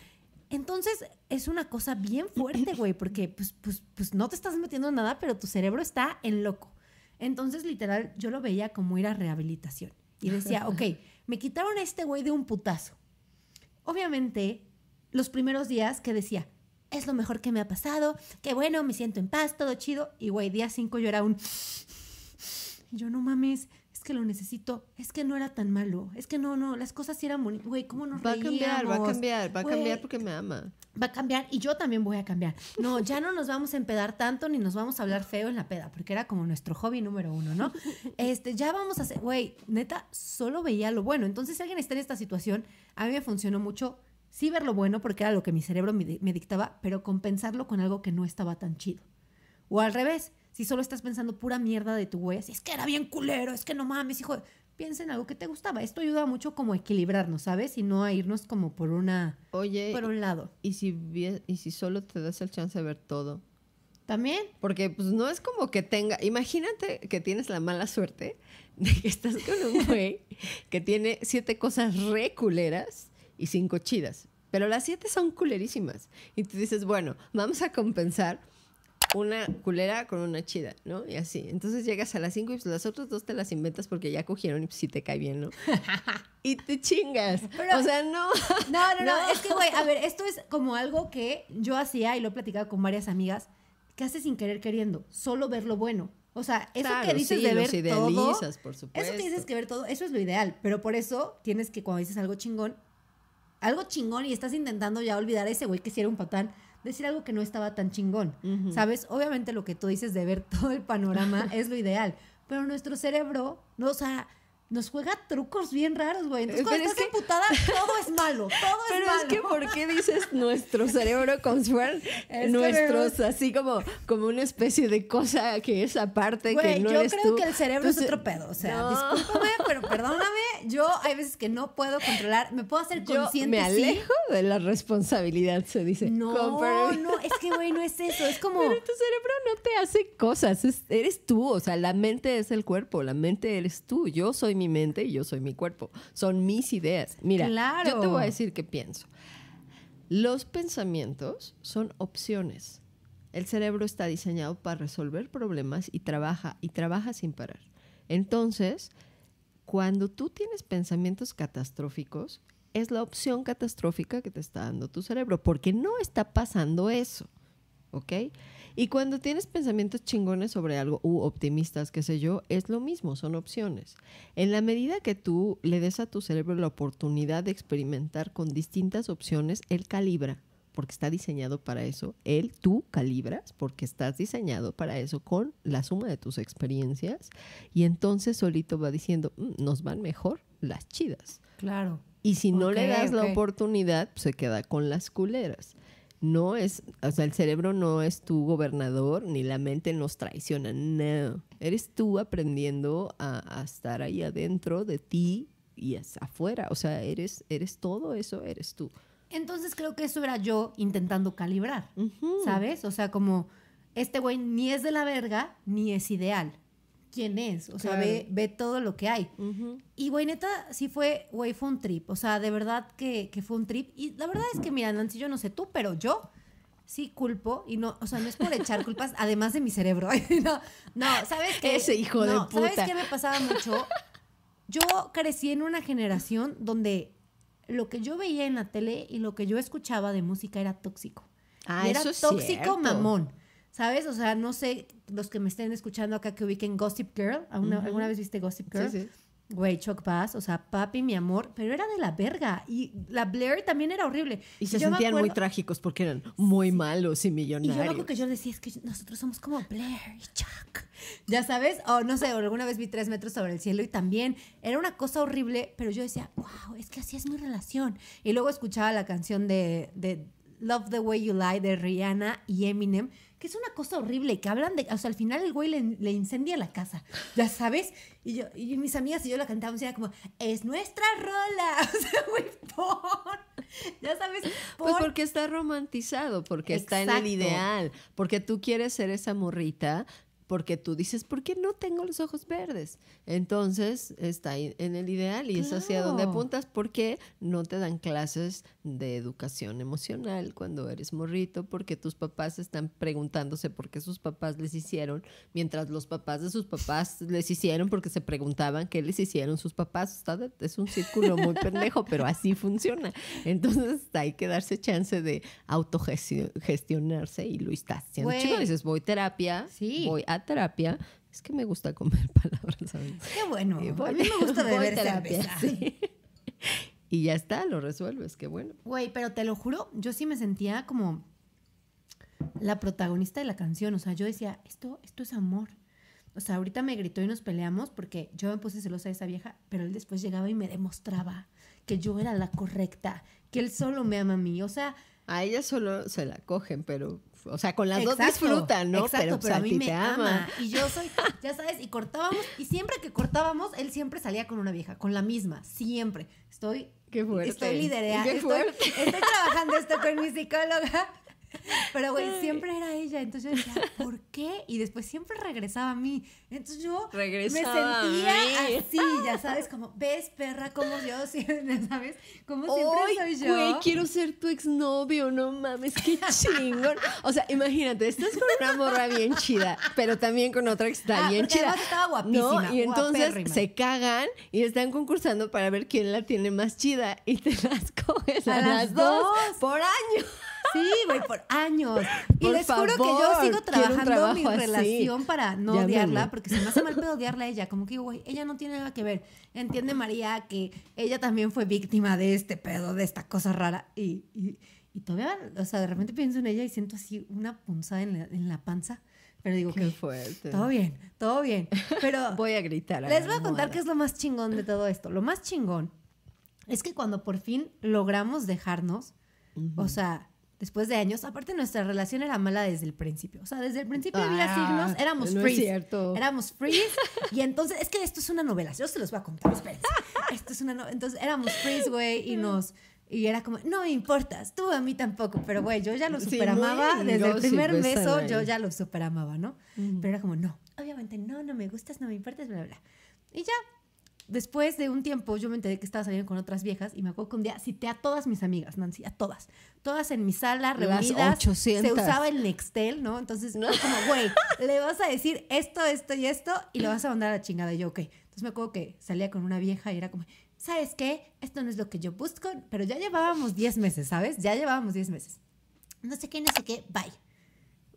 Entonces, es una cosa bien fuerte, güey, porque pues, pues, pues no te estás metiendo en nada, pero tu cerebro está en loco. Entonces, literal, yo lo veía como ir a rehabilitación. Y decía, ok, me quitaron a este güey de un putazo. Obviamente, los primeros días que decía, es lo mejor que me ha pasado, qué bueno, me siento en paz, todo chido. Y güey, día 5 yo era un... Yo no mames, es que lo necesito, es que no era tan malo, es que no, no, las cosas sí eran bonitas, güey, ¿cómo nos Va a cambiar, va a cambiar, va a cambiar porque me ama. Va a cambiar y yo también voy a cambiar. No, ya no nos vamos a empedar tanto ni nos vamos a hablar feo en la peda, porque era como nuestro hobby número uno, ¿no? Este, ya vamos a hacer, güey, neta, solo veía lo bueno. Entonces, si alguien está en esta situación, a mí me funcionó mucho sí ver lo bueno porque era lo que mi cerebro me, dictaba, pero compensarlo con algo que no estaba tan chido. O al revés, si solo estás pensando pura mierda de tu güey, es que era bien culero, es que no mames, hijo, piensa en algo que te gustaba. Esto ayuda mucho como equilibrarnos, ¿sabes? Y no a irnos como por una Oye, por un lado. Y si y si solo te das el chance de ver todo. También, porque pues no es como que tenga, imagínate que tienes la mala suerte de que estás con un güey que tiene siete cosas re culeras y cinco chidas. Pero las siete son culerísimas. Y tú dices, bueno, vamos a compensar una culera con una chida, ¿no? Y así. Entonces llegas a las cinco y las otras dos te las inventas porque ya cogieron y si te cae bien, ¿no? y te chingas. o sea, no. No, no, no. Es que, güey, a ver, esto es como algo que yo hacía y lo he platicado con varias amigas, que haces sin querer queriendo, solo ver lo bueno. O sea, eso que dices de ver todo, por supuesto. Eso que dices que ver todo, eso es lo ideal, pero por eso tienes que cuando dices algo chingón, algo chingón y estás intentando ya olvidar a ese güey que si era un patán, decir algo que no estaba tan chingón, ¿sabes? Obviamente lo que tú dices de ver todo el panorama es lo ideal, pero nuestro cerebro, no, o nos juega trucos bien raros, güey. Entonces, pero cuando estás que... todo es malo. Todo es malo. Pero es que, ¿por qué dices nuestro cerebro con su... nuestros, así como, como una especie de cosa que es aparte que no yo creo que el cerebro es otro pedo. O sea, discúlpame, pero perdóname. Yo hay veces que no puedo controlar. Me puedo hacer yo consciente. Me alejo de la responsabilidad, se dice. No, no, es que, güey, no es eso. Es como. Pero tu cerebro no te hace cosas. eres tú. O sea, la mente es el cuerpo. La mente eres tú. Yo soy mi mente y yo soy mi cuerpo. Son mis ideas. Mira, yo te voy a decir qué pienso. Los pensamientos son opciones. El cerebro está diseñado para resolver problemas y trabaja y trabaja sin parar. Entonces, cuando tú tienes pensamientos catastróficos, es la opción catastrófica que te está dando tu cerebro, porque no está pasando eso. ¿Ok? Y cuando tienes pensamientos chingones sobre algo, u optimistas, qué sé yo, es lo mismo, son opciones. En la medida que tú le des a tu cerebro la oportunidad de experimentar con distintas opciones, él calibra, porque está diseñado para eso. Él, tú calibras, porque estás diseñado para eso con la suma de tus experiencias. Y entonces solito va diciendo, mm, nos van mejor las chidas. Claro. Y si no le das la oportunidad, pues, se queda con las culeras no es, o sea, el cerebro no es tu gobernador, ni la mente nos traiciona, no. Eres tú aprendiendo a, estar ahí adentro de ti y afuera, o sea, eres, eres todo eso, eres tú. Entonces creo que eso era yo intentando calibrar, ¿sabes? O sea, como este güey ni es de la verga, ni es ideal quién es, o sea, ve, todo lo que hay. Y güey, neta, sí fue, güey, fue un trip, o sea, de verdad que, fue un trip. Y la verdad es que, mira, Nancy, yo no sé tú, pero yo sí culpo y no, o sea, no es por echar culpas, además de mi cerebro. no, ¿sabes qué? Ese hijo de puta. ¿Sabes qué me pasaba mucho? Yo crecí en una generación donde lo que yo veía en la tele y lo que yo escuchaba de música era tóxico. Ah, era eso es tóxico mamón. ¿Sabes? O sea, no sé, los que me estén escuchando acá que ubiquen Gossip Girl. ¿Alguna, vez viste Gossip Girl? Sí, sí. Güey, Chuck Bass, o sea, papi, mi amor, pero era de la verga. Y la Blair también era horrible. Y se sentían muy trágicos porque eran muy malos y millonarios. Y yo lo que yo decía, es que nosotros somos como Blair y Chuck. Ya sabes, o no sé, alguna vez vi tres metros sobre el cielo y también era una cosa horrible, pero yo decía, wow, es que así es mi relación. Y luego escuchaba la canción de Love the Way You Lie de Rihanna y Eminem es una cosa horrible, que hablan de, o sea, al final el güey le, incendia la casa, ya sabes, y yo, y mis amigas y yo la cantábamos y era como, es nuestra rola, o sea, güey, por, ya sabes, Pues porque está romantizado, porque está en el ideal, porque tú quieres ser esa morrita porque tú dices, ¿por qué no tengo los ojos verdes? Entonces está en el ideal y es hacia donde apuntas porque no te dan clases de educación emocional cuando eres morrito, porque tus papás están preguntándose por qué sus papás les hicieron, mientras los papás de sus papás les hicieron porque se preguntaban qué les hicieron sus papás. es un círculo muy pendejo, pero así funciona. Entonces hay que darse chance de autogestionarse y lo está haciendo. Chico, dices, voy terapia, voy a terapia, es que me gusta comer palabras. Qué bueno. a mí me gusta beber terapia. Y ya está, lo resuelves, qué bueno. Güey, pero te lo juro, yo sí me sentía como la protagonista de la canción. O sea, yo decía, esto, esto es amor. O sea, ahorita me gritó y nos peleamos porque yo me puse celosa de esa vieja, pero él después llegaba y me demostraba que yo era la correcta, que él solo me ama a mí. O sea. A ella solo se la cogen, pero o sea, con las dos disfrutan, ¿no? Exacto, pero, a, mí me ama. Y yo soy, ya sabes, y cortábamos, y siempre que cortábamos, él siempre salía con una vieja, con la misma, siempre. Estoy Qué fuerte. Estoy liderando. estoy, trabajando esto con mi psicóloga pero, güey, siempre era ella. Entonces yo decía, ¿por qué? Y después siempre regresaba a mí. Entonces yo me sentía así, ya sabes, como, ¿ves, perra, como yo? ¿Sabes? Como siempre soy yo. Güey, quiero ser tu exnovio, no mames, qué chingón. O sea, imagínate, estás con una morra bien chida, pero también con otra que está ah, bien chida. guapísima. Y entonces se cagan y están concursando para ver quién la tiene más chida y te las coges a, las, dos, dos por año. Sí, güey, por años. Y les juro que yo sigo trabajando mi relación para no odiarla, porque se me hace mal pedo odiarla a ella. Como que, güey, ella no tiene nada que ver. Entiende María que ella también fue víctima de este pedo, de esta cosa rara. Y, y, todavía, o sea, de repente pienso en ella y siento así una punzada en la, en la panza. Pero digo qué fuerte. Todo bien, todo bien. Pero voy a gritar. les voy a contar qué es lo más chingón de todo esto. Lo más chingón es que cuando por fin logramos dejarnos, o sea, después de años, aparte nuestra relación era mala desde el principio. O sea, desde el principio había ah, signos, éramos free Éramos Y entonces, es que esto es una novela, yo se los voy a contar, Esto es una novela. Entonces éramos freeze, güey, y nos... Y era como, no me importas, tú a mí tampoco, pero güey, yo ya lo superamaba, desde el primer beso yo ya lo superamaba, ¿no? Pero era como, no, obviamente, no, no me gustas, no me importas, bla, bla. Y ya, Después de un tiempo yo me enteré que estaba saliendo con otras viejas y me acuerdo que un día cité a todas mis amigas, Nancy, a todas. Todas en mi sala, reunidas. Se usaba el Nextel, ¿no? Entonces, no. como, güey, le vas a decir esto, esto y esto y le vas a mandar a la chingada. Y yo, ok. Entonces me acuerdo que salía con una vieja y era como, ¿sabes qué? Esto no es lo que yo busco, pero ya llevábamos 10 meses, ¿sabes? Ya llevábamos 10 meses. No sé qué, no sé qué, bye.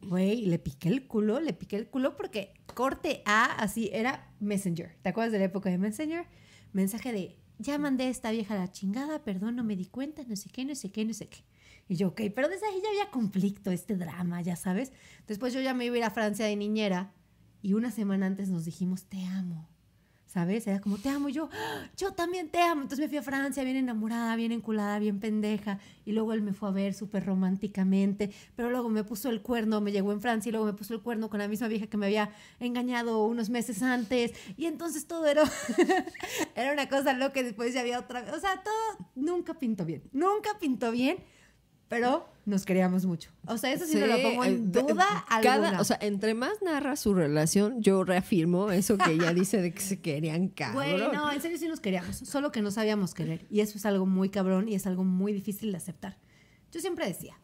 Güey, le piqué el culo, le piqué el culo porque corte A, así era Messenger. ¿Te acuerdas de la época de Messenger? Mensaje de, ya mandé a esta vieja la chingada, perdón, no me di cuenta, no sé qué, no sé qué, no sé qué. Y yo, ok, pero desde ahí ya había conflicto, este drama, ya sabes. Después yo ya me iba a ir a Francia de niñera y una semana antes nos dijimos, te amo. ¿sabes? Era como, te amo, yo, ¡Ah! yo también te amo. Entonces me fui a Francia bien enamorada, bien enculada, bien pendeja. Y luego él me fue a ver súper románticamente, pero luego me puso el cuerno, me llegó en Francia y luego me puso el cuerno con la misma vieja que me había engañado unos meses antes. Y entonces todo era, era una cosa loca y después ya había otra O sea, todo nunca pintó bien, nunca pintó bien pero nos queríamos mucho. O sea, eso sí, lo pongo en eh, eh, duda alguna. O sea, entre más narra su relación, yo reafirmo eso que ella dice de que se querían cabrón. bueno en serio sí nos queríamos, solo que no sabíamos querer. Y eso es algo muy cabrón y es algo muy difícil de aceptar. Yo siempre decía,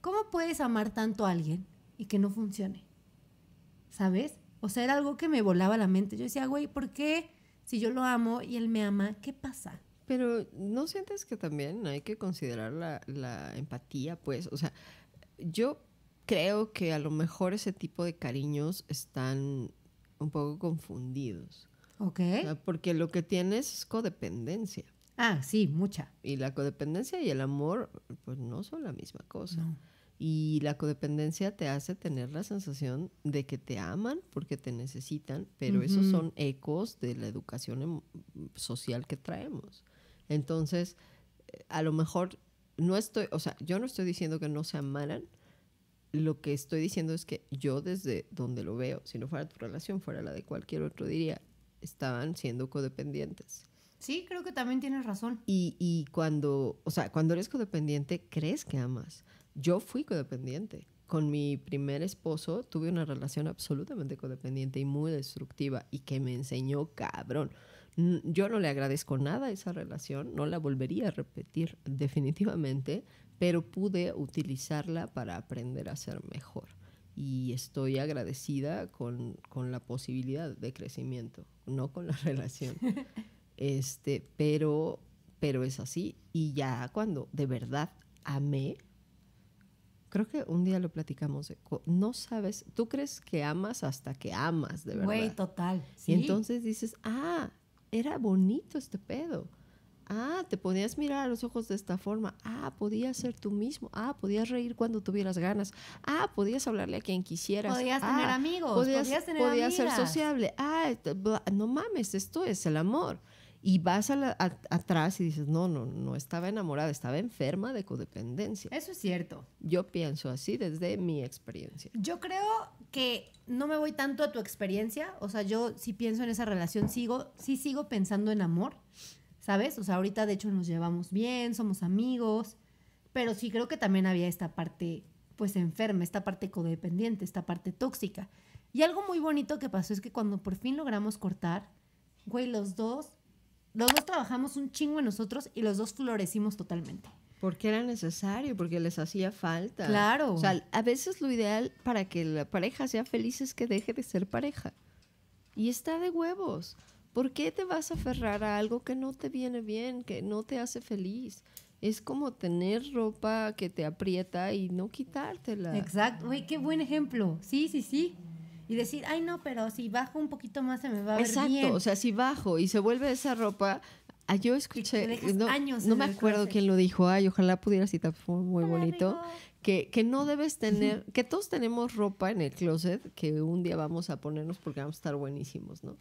¿cómo puedes amar tanto a alguien y que no funcione? ¿Sabes? O sea, era algo que me volaba la mente. Yo decía, güey, ¿por qué si yo lo amo y él me ama, qué pasa? Pero ¿no sientes que también hay que considerar la, empatía? Pues, o sea, yo creo que a lo mejor ese tipo de cariños están un poco confundidos. Ok. porque lo que tienes es codependencia. Ah, sí, mucha. Y la codependencia y el amor, pues no son la misma cosa. Y la codependencia te hace tener la sensación de que te aman porque te necesitan, pero esos son ecos de la educación em, social que traemos. Entonces, a lo mejor no estoy, o sea, yo no estoy diciendo que no se amaran. Lo que estoy diciendo es que yo desde donde lo veo, si no fuera tu relación, fuera la de cualquier otro, diría, estaban siendo codependientes. Sí, creo que también tienes razón. Y, y cuando, o sea, cuando eres codependiente, crees que amas. Yo fui codependiente. Con mi primer esposo tuve una relación absolutamente codependiente y muy destructiva y que me enseñó cabrón. Yo no le agradezco nada esa relación, no la volvería a repetir definitivamente, pero pude utilizarla para aprender a ser mejor. Y estoy agradecida con, con la posibilidad de crecimiento, no con la relación. este, pero, pero es así. Y ya cuando de verdad amé, creo que un día lo platicamos, no sabes, tú crees que amas hasta que amas, de verdad. Güey, total. ¿sí? Y entonces dices, ah, era bonito este pedo. Ah, te podías mirar a los ojos de esta forma. Ah, podías ser tú mismo. Ah, podías reír cuando tuvieras ganas. Ah, podías hablarle a quien quisieras. Podías tener ah, amigos. Podías, tener podías ser sociable. Ah, no mames, esto es el amor. Y vas a atrás y dices, no, no, no estaba enamorada, estaba enferma de codependencia. Eso es cierto. Yo pienso así desde mi experiencia. Yo creo que no me voy tanto a tu experiencia, o sea, yo sí pienso en esa relación, sigo, sí sigo pensando en amor, ¿sabes? O sea, ahorita de hecho nos llevamos bien, somos amigos, pero sí creo que también había esta parte, pues enferma, esta parte codependiente, esta parte tóxica. Y algo muy bonito que pasó es que cuando por fin logramos cortar, güey, los dos los dos trabajamos un chingo en nosotros y los dos florecimos totalmente. Porque era necesario, porque les hacía falta. Claro. O sea, a veces lo ideal para que la pareja sea feliz es que deje de ser pareja. Y está de huevos. ¿Por qué te vas a aferrar a algo que no te viene bien, que no te hace feliz? Es como tener ropa que te aprieta y no quitártela. Exacto. Uy, qué buen ejemplo. Sí, sí, sí y decir, ay no, pero si bajo un poquito más se me va a ver Exacto, bien. Exacto, o sea, si bajo y se vuelve esa ropa, ah, yo escuché, no, años no me acuerdo quién lo dijo, ay, ojalá pudiera citar, fue muy bonito. Que, que, no debes tener, que todos tenemos ropa en el closet que un día vamos a ponernos porque vamos a estar buenísimos, ¿no?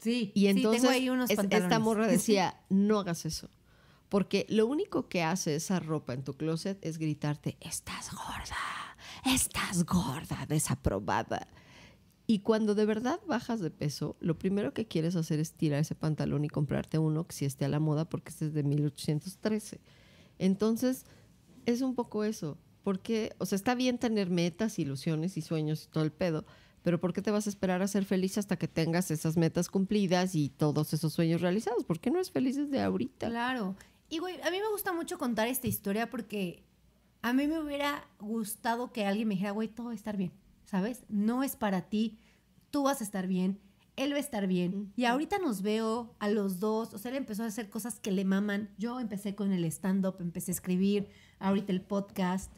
Sí, y entonces tengo esta morra decía, no hagas eso. Porque lo único que hace esa ropa en tu closet es gritarte, estás gorda, estás gorda, desaprobada. Y cuando de verdad bajas de peso, lo primero que quieres hacer es tirar ese pantalón y comprarte uno que sí esté a la moda porque este es de 1813. Entonces, es un poco eso. Porque, o sea, está bien tener metas, ilusiones y sueños y todo el pedo, pero ¿por qué te vas a esperar a ser feliz hasta que tengas esas metas cumplidas y todos esos sueños realizados? ¿Por qué no es feliz desde ahorita? Claro. Y, güey, a mí me gusta mucho contar esta historia porque a mí me hubiera gustado que alguien me dijera, güey, todo va a estar bien. ¿sabes? No es para ti, tú vas a estar bien, él va a estar bien. Y ahorita nos veo a los dos, o sea, él empezó a hacer cosas que le maman. Yo empecé con el stand-up, empecé a escribir, ahorita el podcast.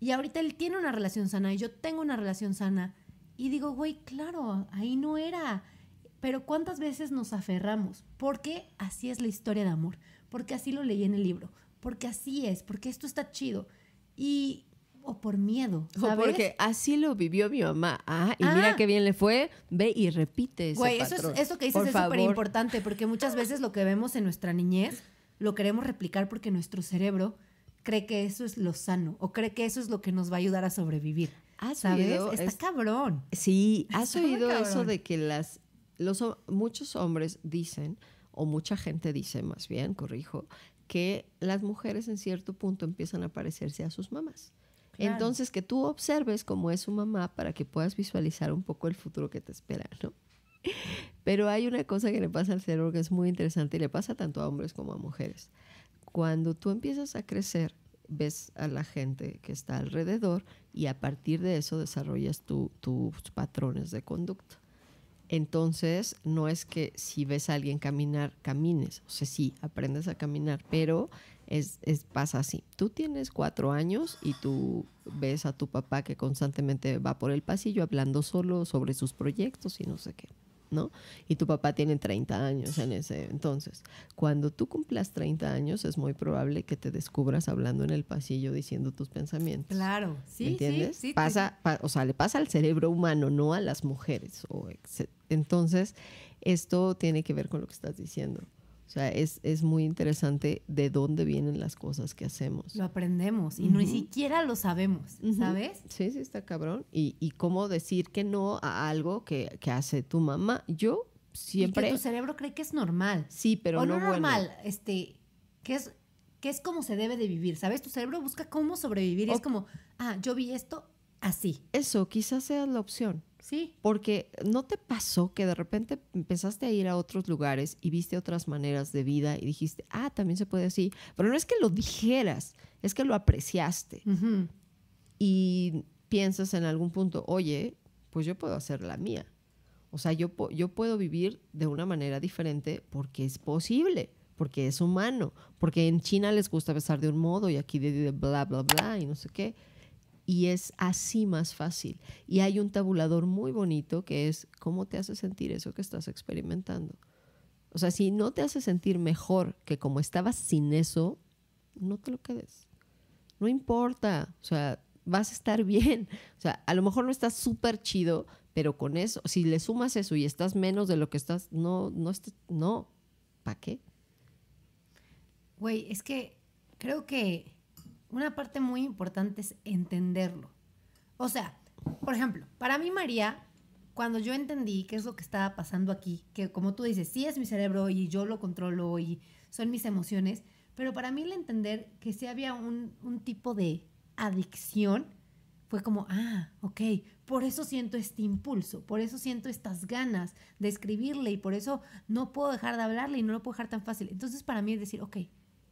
Y ahorita él tiene una relación sana y yo tengo una relación sana. Y digo, güey, claro, ahí no era. Pero ¿cuántas veces nos aferramos? Porque así es la historia de amor, porque así lo leí en el libro, porque así es, porque esto está chido. Y, por miedo. O porque así lo vivió mi mamá. Ah, y mira ah. qué bien le fue. Ve y repite eso, Es, eso que dices es súper importante porque muchas veces lo que vemos en nuestra niñez lo queremos replicar porque nuestro cerebro cree que eso es lo sano o cree que eso es lo que nos va a ayudar a sobrevivir. ¿Sabes? Está cabrón. Sí, has oído eso de que las los, muchos hombres dicen o mucha gente dice más bien, corrijo, que las mujeres en cierto punto empiezan a parecerse a sus mamás. Entonces, que tú observes cómo es su mamá para que puedas visualizar un poco el futuro que te espera, ¿no? Pero hay una cosa que le pasa al cerebro que es muy interesante y le pasa tanto a hombres como a mujeres. Cuando tú empiezas a crecer, ves a la gente que está alrededor y a partir de eso desarrollas tus patrones de conducta. Entonces, no es que si ves a alguien caminar, camines. O sea, sí, aprendes a caminar, pero es, es, pasa así. Tú tienes cuatro años y tú ves a tu papá que constantemente va por el pasillo hablando solo sobre sus proyectos y no sé qué, ¿no? Y tu papá tiene 30 años en ese entonces. Cuando tú cumplas 30 años es muy probable que te descubras hablando en el pasillo diciendo tus pensamientos. Claro, sí, ¿entiendes? Sí, pasa, o sea, le pasa al cerebro humano, no a las mujeres. O entonces, esto tiene que ver con lo que estás diciendo. O sea, es, muy interesante de dónde vienen las cosas que hacemos. Lo aprendemos y ni siquiera lo sabemos, ¿sabes? Sí, sí, está cabrón. Y, y, cómo decir que no a algo que, hace tu mamá. Yo siempre... Y tu cerebro cree que es normal. Sí, pero o no, normal, bueno. este, que es, que es como se debe de vivir, ¿sabes? Tu cerebro busca cómo sobrevivir. es como, ah, yo vi esto así. Eso, quizás sea la opción. Sí. Porque ¿no te pasó que de repente empezaste a ir a otros lugares y viste otras maneras de vida y dijiste, ah, también se puede así? Pero no es que lo dijeras, es que lo apreciaste. Y piensas en algún punto, oye, pues yo puedo hacer la mía. O sea, yo, yo puedo vivir de una manera diferente porque es posible, porque es humano, porque en China les gusta besar de un modo y aquí de, de bla, bla, bla y no sé qué y es así más fácil. Y hay un tabulador muy bonito que es cómo te hace sentir eso que estás experimentando. O sea, si no te hace sentir mejor que como estabas sin eso, no te lo quedes. No importa, o sea, vas a estar bien. O sea, a lo mejor no estás súper chido, pero con eso, si le sumas eso y estás menos de lo que estás, no, no, no, ¿para qué? Güey, es que creo que una parte muy importante es entenderlo. O sea, por ejemplo, para mí María, cuando yo entendí qué es lo que estaba pasando aquí, que como tú dices, sí es mi cerebro y yo lo controlo y son mis emociones, pero para mí el entender que sí había un, tipo de adicción fue como, ah, ok, por eso siento este impulso, por eso siento estas ganas de escribirle y por eso no puedo dejar de hablarle y no lo puedo dejar tan fácil. Entonces para mí es decir, ok,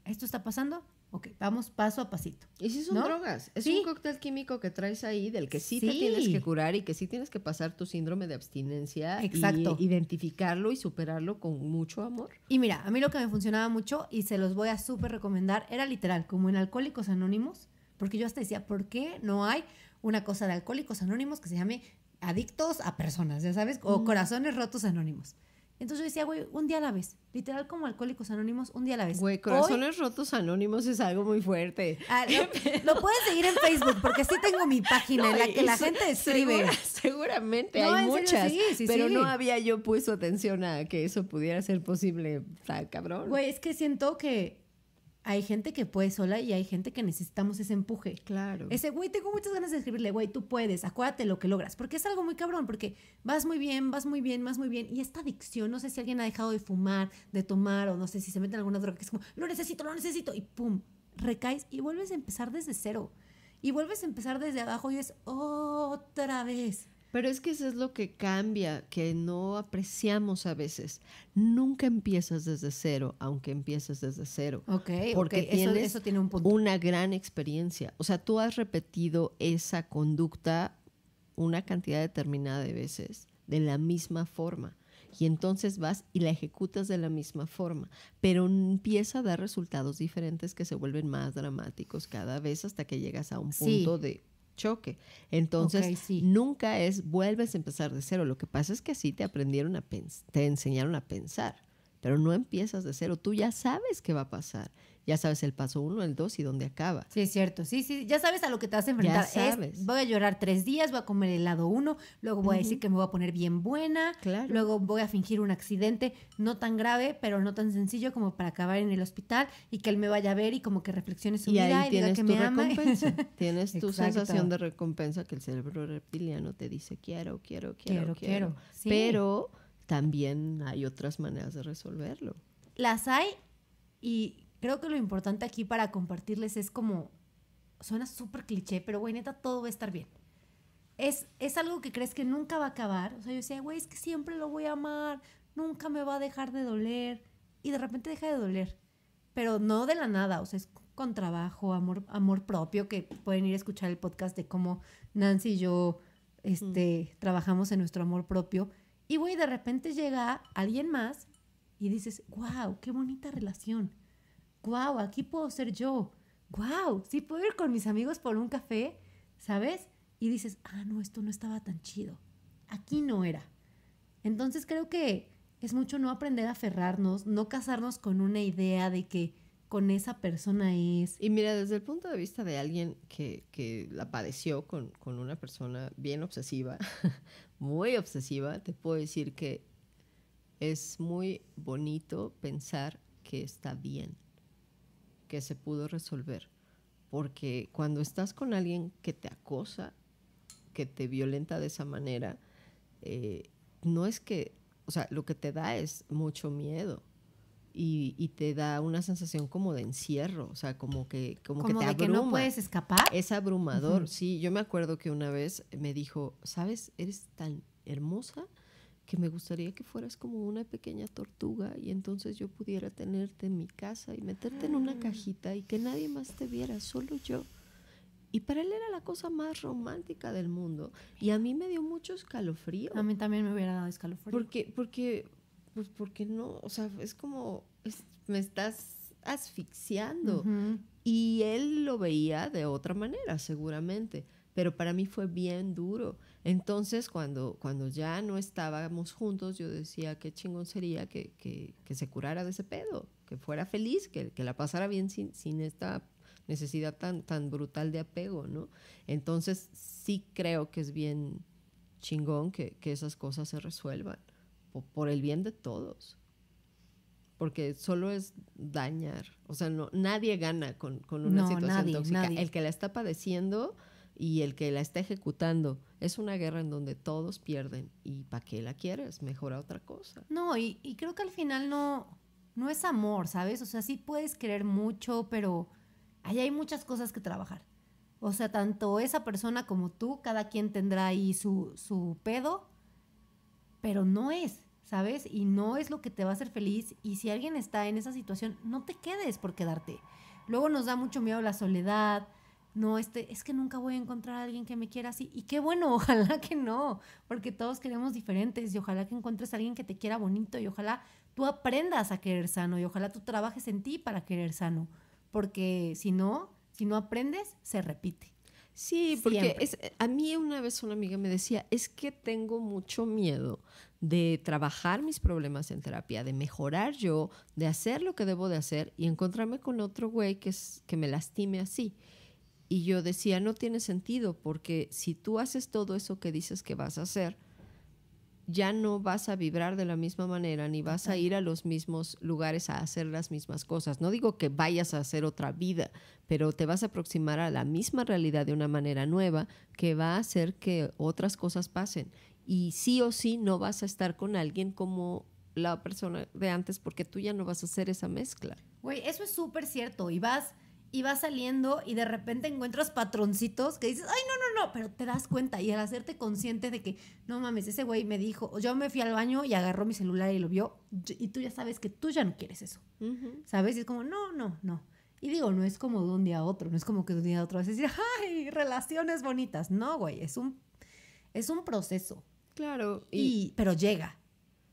esto está pasando, Ok, vamos paso a pasito. Y si son drogas, es un cóctel químico que traes ahí del que sí, te tienes que curar y que sí tienes que pasar tu síndrome de abstinencia. Exacto. Y identificarlo y superarlo con mucho amor. Y mira, a mí lo que me funcionaba mucho y se los voy a súper recomendar era literal, como en Alcohólicos Anónimos, porque yo hasta decía, ¿por qué no hay una cosa de Alcohólicos Anónimos que se llame adictos a personas, ya sabes, o mm. corazones rotos anónimos? Entonces yo decía, güey, un día a la vez. Literal como Alcohólicos Anónimos, un día a la vez. Güey, Corazones Rotos Anónimos es algo muy fuerte. Ah, lo, puedes seguir en Facebook, porque sí tengo mi página en la que la gente escribe. seguramente, hay muchas. pero no había yo puesto atención a que eso pudiera ser posible. sea, cabrón. Güey, es que siento que hay gente que puede sola y hay gente que necesitamos ese empuje. Claro. Ese, güey, tengo muchas ganas de escribirle, güey, tú puedes, acuérdate lo que logras, porque es algo muy cabrón, porque vas muy bien, vas muy bien, vas muy bien, y esta adicción, no sé si alguien ha dejado de fumar, de tomar, o no sé si se mete en alguna droga que es como, lo necesito, lo necesito, y pum, recaes y vuelves a empezar desde cero. Y vuelves a empezar desde abajo y es otra vez. Pero es que eso es lo que cambia, que no apreciamos a veces. Nunca empiezas desde cero, aunque empieces desde cero. Ok, porque eso, tiene un punto. una gran experiencia. O sea, tú has repetido esa conducta una cantidad determinada de veces, de la misma forma. Y entonces vas y la ejecutas de la misma forma, pero empieza a dar resultados diferentes que se vuelven más dramáticos cada vez hasta que llegas a un punto de choque. Entonces, nunca es vuelves a empezar de cero. Lo que pasa es que sí te aprendieron a te enseñaron a pensar, pero no empiezas de cero. Tú ya sabes qué va a pasar ya sabes el paso uno, el dos y dónde acaba. Sí, es cierto. Sí, sí, ya sabes a lo que te vas a enfrentar. Ya sabes. voy a llorar tres días, voy a comer helado uno, luego voy a decir que me voy a poner bien buena, claro. luego voy a fingir un accidente no tan grave, pero no tan sencillo como para acabar en el hospital y que él me vaya a ver y como que reflexione su vida y diga que me ama. tienes tu sensación de recompensa que el cerebro reptiliano te dice quiero, quiero, quiero, quiero. Pero también hay otras maneras de resolverlo. Las hay y creo que lo importante aquí para compartirles es como, suena súper cliché, pero güey, neta, todo va a estar bien. Es, es algo que crees que nunca va a acabar. O sea, yo decía, güey, es que siempre lo voy a amar, nunca me va a dejar de doler. Y de repente deja de doler. Pero no de la nada, o sea, es con trabajo, amor, amor propio, que pueden ir a escuchar el podcast de cómo Nancy y yo este, mm. trabajamos en nuestro amor propio. Y güey, de repente llega alguien más y dices, wow, qué bonita relación wow, aquí puedo ser yo, wow, sí puedo ir con mis amigos por un café, ¿sabes? Y dices, ah, no, esto no estaba tan chido, aquí no era. Entonces creo que es mucho no aprender a aferrarnos, no casarnos con una idea de que con esa persona es. Y mira, desde el punto de vista de alguien que, la padeció con, con una persona bien obsesiva, muy obsesiva, te puedo decir que es muy bonito pensar que está bien que se pudo resolver. Porque cuando estás con alguien que te acosa, que te violenta de esa manera, eh, no es que, o sea, lo que te da es mucho miedo. Y, te da una sensación como de encierro, o sea, como que, como, que te de que no puedes escapar. Es abrumador, sí. Yo me acuerdo que una vez me dijo, sabes, eres tan hermosa que me gustaría que fueras como una pequeña tortuga y entonces yo pudiera tenerte en mi casa y meterte en una ah. cajita y que nadie más te viera, solo yo. Y para él era la cosa más romántica del mundo. Y a mí me dio mucho escalofrío. A mí también me hubiera dado escalofrío. Porque, porque, pues porque no, o sea, es como, me estás asfixiando. Y él lo veía de otra manera, seguramente. Pero para mí fue bien duro. Entonces, cuando, cuando ya no estábamos juntos, yo decía, qué chingón sería que, se curara de ese pedo, que fuera feliz, que, que la pasara bien sin, sin esta necesidad tan, tan brutal de apego, ¿no? Entonces, sí creo que es bien chingón que, esas cosas se resuelvan por, el bien de todos. Porque solo es dañar. O sea, no, nadie gana con, una situación tóxica. El que la está padeciendo y el que la está ejecutando es una guerra en donde todos pierden. ¿Y para qué la quieres? Mejora otra cosa. No, y, creo que al final no, no es amor, ¿sabes? O sea, sí puedes querer mucho, pero ahí hay muchas cosas que trabajar. O sea, tanto esa persona como tú, cada quien tendrá ahí su, su pedo, pero no es, ¿sabes? Y no es lo que te va a hacer feliz. Y si alguien está en esa situación, no te quedes por quedarte. Luego nos da mucho miedo la soledad, no, este, es que nunca voy a encontrar a alguien que me quiera así. Y qué bueno, ojalá que no, porque todos queremos diferentes y ojalá que encuentres a alguien que te quiera bonito y ojalá tú aprendas a querer sano y ojalá tú trabajes en ti para querer sano, porque si no, si no aprendes, se repite. Sí, porque es, eh, a mí una vez una amiga me decía, es que tengo mucho miedo de trabajar mis problemas en terapia, de mejorar yo, de hacer lo que debo de hacer y encontrarme con otro güey que, que me lastime así. Y yo decía, no tiene sentido, porque si tú haces todo eso que dices que vas a hacer, ya no vas a vibrar de la misma manera, ni vas a ir a los mismos lugares a hacer las mismas cosas. No digo que vayas a hacer otra vida, pero te vas a aproximar a la misma realidad de una manera nueva que va a hacer que otras cosas pasen. Y sí o sí no vas a estar con alguien como la persona de antes porque tú ya no vas a hacer esa mezcla. Güey, eso es súper cierto. Y vas y vas saliendo y de repente encuentras patroncitos que dices, ay, no, no, no, pero te das cuenta y al hacerte consciente de que, no mames, ese güey me dijo, yo me fui al baño y agarró mi celular y lo vio y tú ya sabes que tú ya no quieres eso, ¿sabes? Y es como, no, no, no. Y digo, no es como de un día a otro, no es como que de un día a otro vas a decir, ay, relaciones bonitas. No, güey, es un, es un proceso. Claro. Y, pero llega.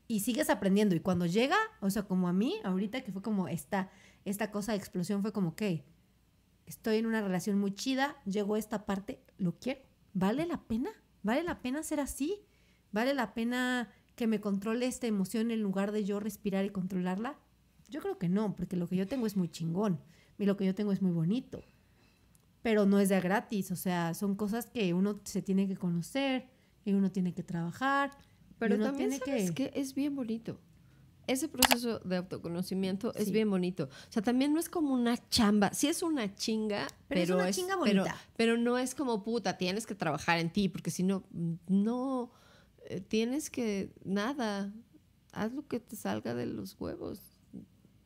Y sigues aprendiendo. Y cuando llega, o sea, como a mí, ahorita que fue como esta, esta cosa de explosión, fue como, qué estoy en una relación muy chida, llegó esta parte, lo quiero. ¿Vale la pena? ¿Vale la pena ser así? ¿Vale la pena que me controle esta emoción en lugar de yo respirar y controlarla? Yo creo que no, porque lo que yo tengo es muy chingón y lo que yo tengo es muy bonito. Pero no es de gratis, o sea, son cosas que uno se tiene que conocer y uno tiene que trabajar. Pero también tiene que es bien bonito ese proceso de autoconocimiento es bien bonito. O sea, también no es como una chamba. Sí es una chinga, pero, es una chinga bonita. Pero, no es como puta, tienes que trabajar en ti, porque si no, no eh, tienes que nada. Haz lo que te salga de los huevos.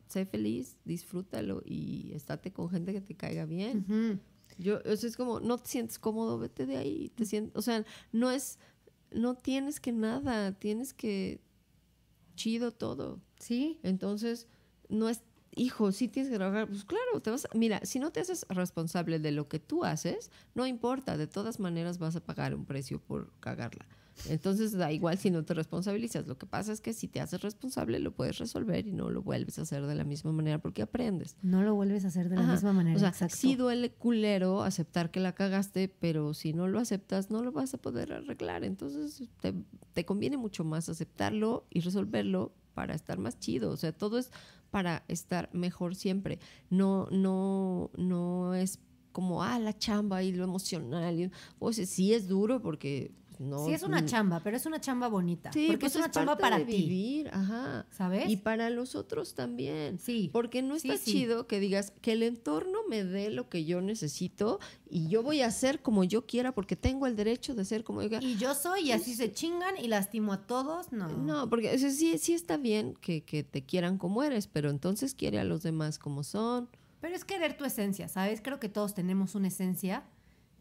Sé feliz, disfrútalo y estate con gente que te caiga bien. Yo, o es como, no te sientes cómodo, vete de ahí. Te o sea, no es, no tienes que nada, tienes que chido todo. Sí. Entonces, no es, hijo, sí tienes que trabajar. Pues claro, te vas. mira, si no te haces responsable de lo que tú haces, no importa, de todas maneras vas a pagar un precio por cagarla. Entonces da igual si no te responsabilizas. Lo que pasa es que si te haces responsable lo puedes resolver y no lo vuelves a hacer de la misma manera porque aprendes. No lo vuelves a hacer de la misma manera. O sea, sí duele culero aceptar que la cagaste, pero si no lo aceptas no lo vas a poder arreglar. Entonces te, conviene mucho más aceptarlo y resolverlo para estar más chido. O sea, todo es para estar mejor siempre. No, no, no es como, ah, la chamba y lo emocional. O sea, sí es duro porque si Sí, es una mm. chamba, pero es una chamba bonita. Sí, porque pues es una chamba para vivir, ajá. ¿Sabes? Y para los otros también. Sí. Porque no está chido que digas que el entorno me dé lo que yo necesito y yo voy a hacer como yo quiera porque tengo el derecho de ser como yo quiera. Y yo soy y pues así se chingan y lastimo a todos, no. No, porque sí, sí está bien que, que te quieran como eres, pero entonces quiere a los demás como son. Pero es querer tu esencia, ¿sabes? Creo que todos tenemos una esencia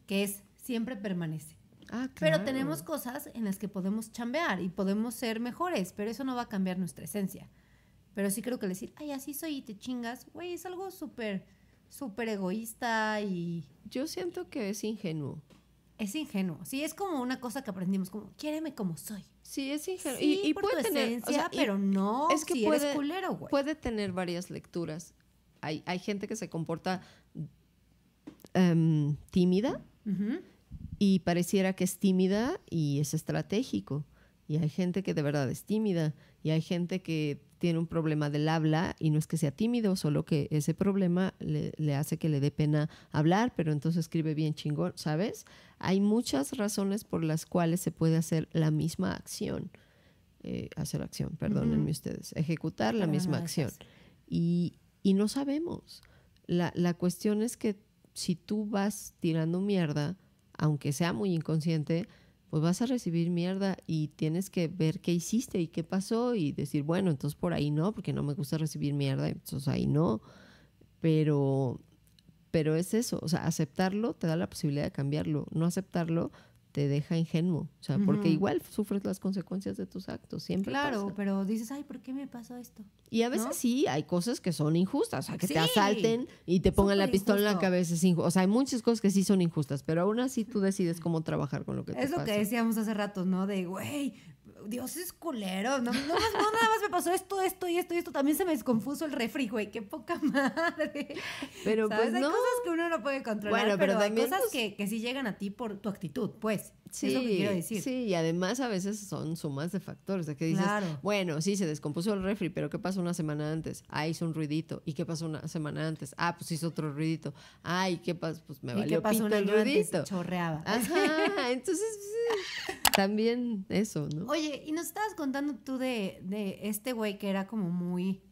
que es siempre permanece. Ah, pero tenemos cosas en las que podemos chambear y podemos ser mejores, pero eso no va a cambiar nuestra esencia. Pero sí creo que decir, ay, así soy y te chingas, güey, es algo súper, súper egoísta y... Yo siento que es ingenuo. Es ingenuo, sí, es como una cosa que aprendimos, como, quiéreme como soy. Sí, es ingenuo. y, puede tu tener, esencia, pero no es que puede, culero, güey. Puede tener varias lecturas. Hay, hay gente que se comporta em, tímida y pareciera que es tímida y es estratégico. Y hay gente que de verdad es tímida y hay gente que tiene un problema del habla y no es que sea tímido, solo que ese problema le, hace que le dé pena hablar, pero entonces escribe bien chingón, ¿sabes? Hay muchas razones por las cuales se puede hacer la misma acción. Eh, hacer acción, perdónenme ustedes, ejecutar la misma acción. Y, no sabemos. La, la cuestión es que si tú vas tirando mierda, aunque sea muy inconsciente, pues vas a recibir mierda y tienes que ver qué hiciste y qué pasó y decir, bueno, entonces por ahí no, porque no me gusta recibir mierda, entonces ahí no. Pero, pero es eso, o sea, aceptarlo te da la posibilidad de cambiarlo, no aceptarlo te deja ingenuo, o sea, porque igual sufres las consecuencias de tus actos, siempre. Claro, pero dices, ay, ¿por qué me pasó esto? Y a veces sí, hay cosas que son injustas, o sea, que te asalten y te pongan la pistola en la cabeza, sin, o sea, hay muchas cosas que sí son injustas, pero aún así tú decides cómo trabajar con lo que es te pasa. Es lo que decíamos hace rato, ¿no? De, güey, Dios es culero. No, nada más me pasó esto, esto y esto y esto. También se me desconfuso el refri, güey. Qué poca madre. Pero pues pues hay cosas que uno no puede controlar. Bueno, pero, hay cosas pues que, que sí llegan a ti por tu actitud, pues. Sí, es lo que quiero decir. Sí, y además a veces son sumas de factores. De que dices, bueno, sí, se descompuso el refri, pero ¿qué pasó una semana antes? Ah, hizo un ruidito. ¿Y qué pasó una semana antes? Ah, pues hizo otro ruidito. Ay, ¿qué pasó? Pues me valió ¿Y qué pasó el ruidito. Chorreaba. Ajá, entonces también eso, ¿no? Oye, y nos estabas contando tú de, este güey que era como muy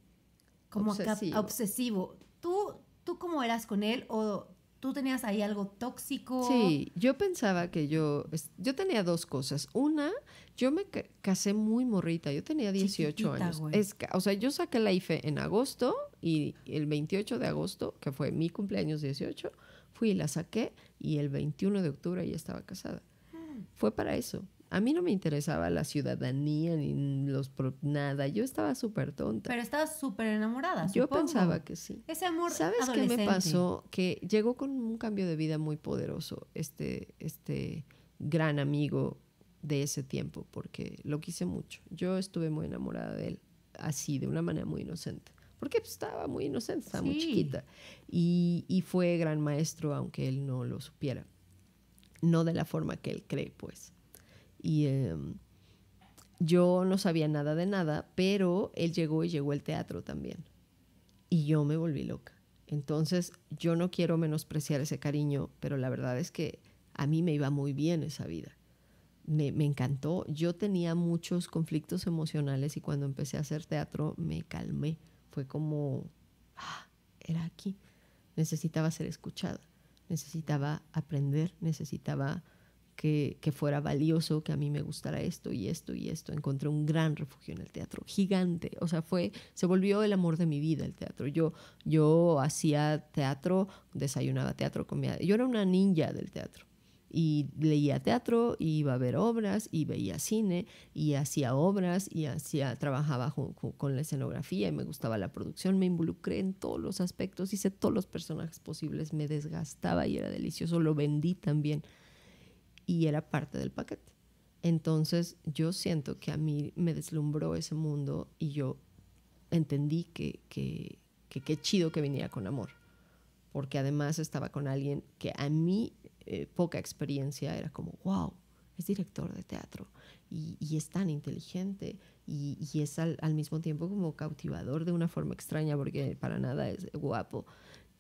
como obsesivo. ¿Tú, ¿Tú cómo eras con él o tú tenías ahí algo tóxico? Sí, yo pensaba que yo, yo tenía dos cosas. Una, yo me casé muy morrita, yo tenía 18 años. o sea, yo saqué la IFE en agosto y el 28 de agosto, que fue mi cumpleaños 18, fui y la saqué y el 21 de octubre ya estaba casada. Mm. Fue para eso. A mí no me interesaba la ciudadanía ni los nada. Yo estaba súper tonta. Pero estabas súper enamorada. Yo pensaba que sí. Ese amor. ¿Sabes qué me pasó? Que llegó con un cambio de vida muy poderoso este, este gran amigo de ese tiempo, porque lo quise mucho. Yo estuve muy enamorada de él, así, de una manera muy inocente. Porque estaba muy inocente, estaba muy chiquita. y fue gran maestro, aunque él no lo supiera. No de la forma que él cree, pues y em, yo no sabía nada de nada, pero él llegó y llegó el teatro también. Y yo me volví loca. Entonces, yo no quiero menospreciar ese cariño, pero la verdad es que a mí me iba muy bien esa vida. Me, me, encantó. Yo tenía muchos conflictos emocionales y cuando empecé a hacer teatro me calmé. Fue como, ah, era aquí. Necesitaba ser escuchada, necesitaba aprender, necesitaba que, fuera valioso, que a mí me gustara esto y esto y esto. Encontré un gran refugio en el teatro, gigante. O sea, fue, se volvió el amor de mi vida el teatro. Yo, yo hacía teatro, desayunaba teatro, comía. Yo era una ninja del teatro. Y leía teatro, y iba a ver obras, y veía cine, y hacía obras, y hacía, trabajaba con la escenografía, y me gustaba la producción, me involucré en todos los aspectos, hice todos los personajes posibles, me desgastaba y era delicioso, lo vendí también y era parte del paquete. Entonces yo siento que a mí me deslumbró ese mundo y yo entendí que qué que, chido que venía con amor, porque además estaba con alguien que a mí eh, poca experiencia era como, wow, es director de teatro y, es tan inteligente y, es al, mismo tiempo como cautivador de una forma extraña porque para nada es guapo.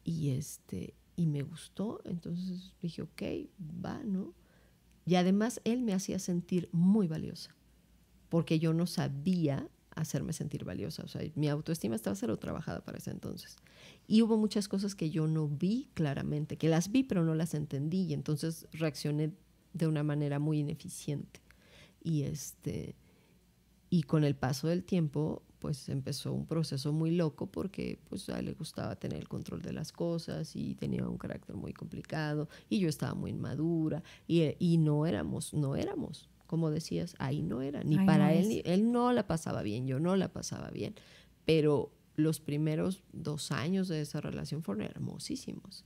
Y, este, y me gustó, entonces dije, ok, va, ¿no? Y además él me hacía sentir muy valiosa, porque yo no sabía hacerme sentir valiosa. O sea, mi autoestima estaba cero trabajada para ese entonces. Y hubo muchas cosas que yo no vi claramente, que las vi pero no las entendí y entonces reaccioné de una manera muy ineficiente. Y este y con el paso del tiempo pues empezó un proceso muy loco porque pues a él le gustaba tener el control de las cosas y tenía un carácter muy complicado y yo estaba muy inmadura y, eh, no éramos, no éramos, como decías, ahí no era, ni para él, él no la pasaba bien, yo no la pasaba bien, pero los primeros dos años de esa relación fueron hermosísimos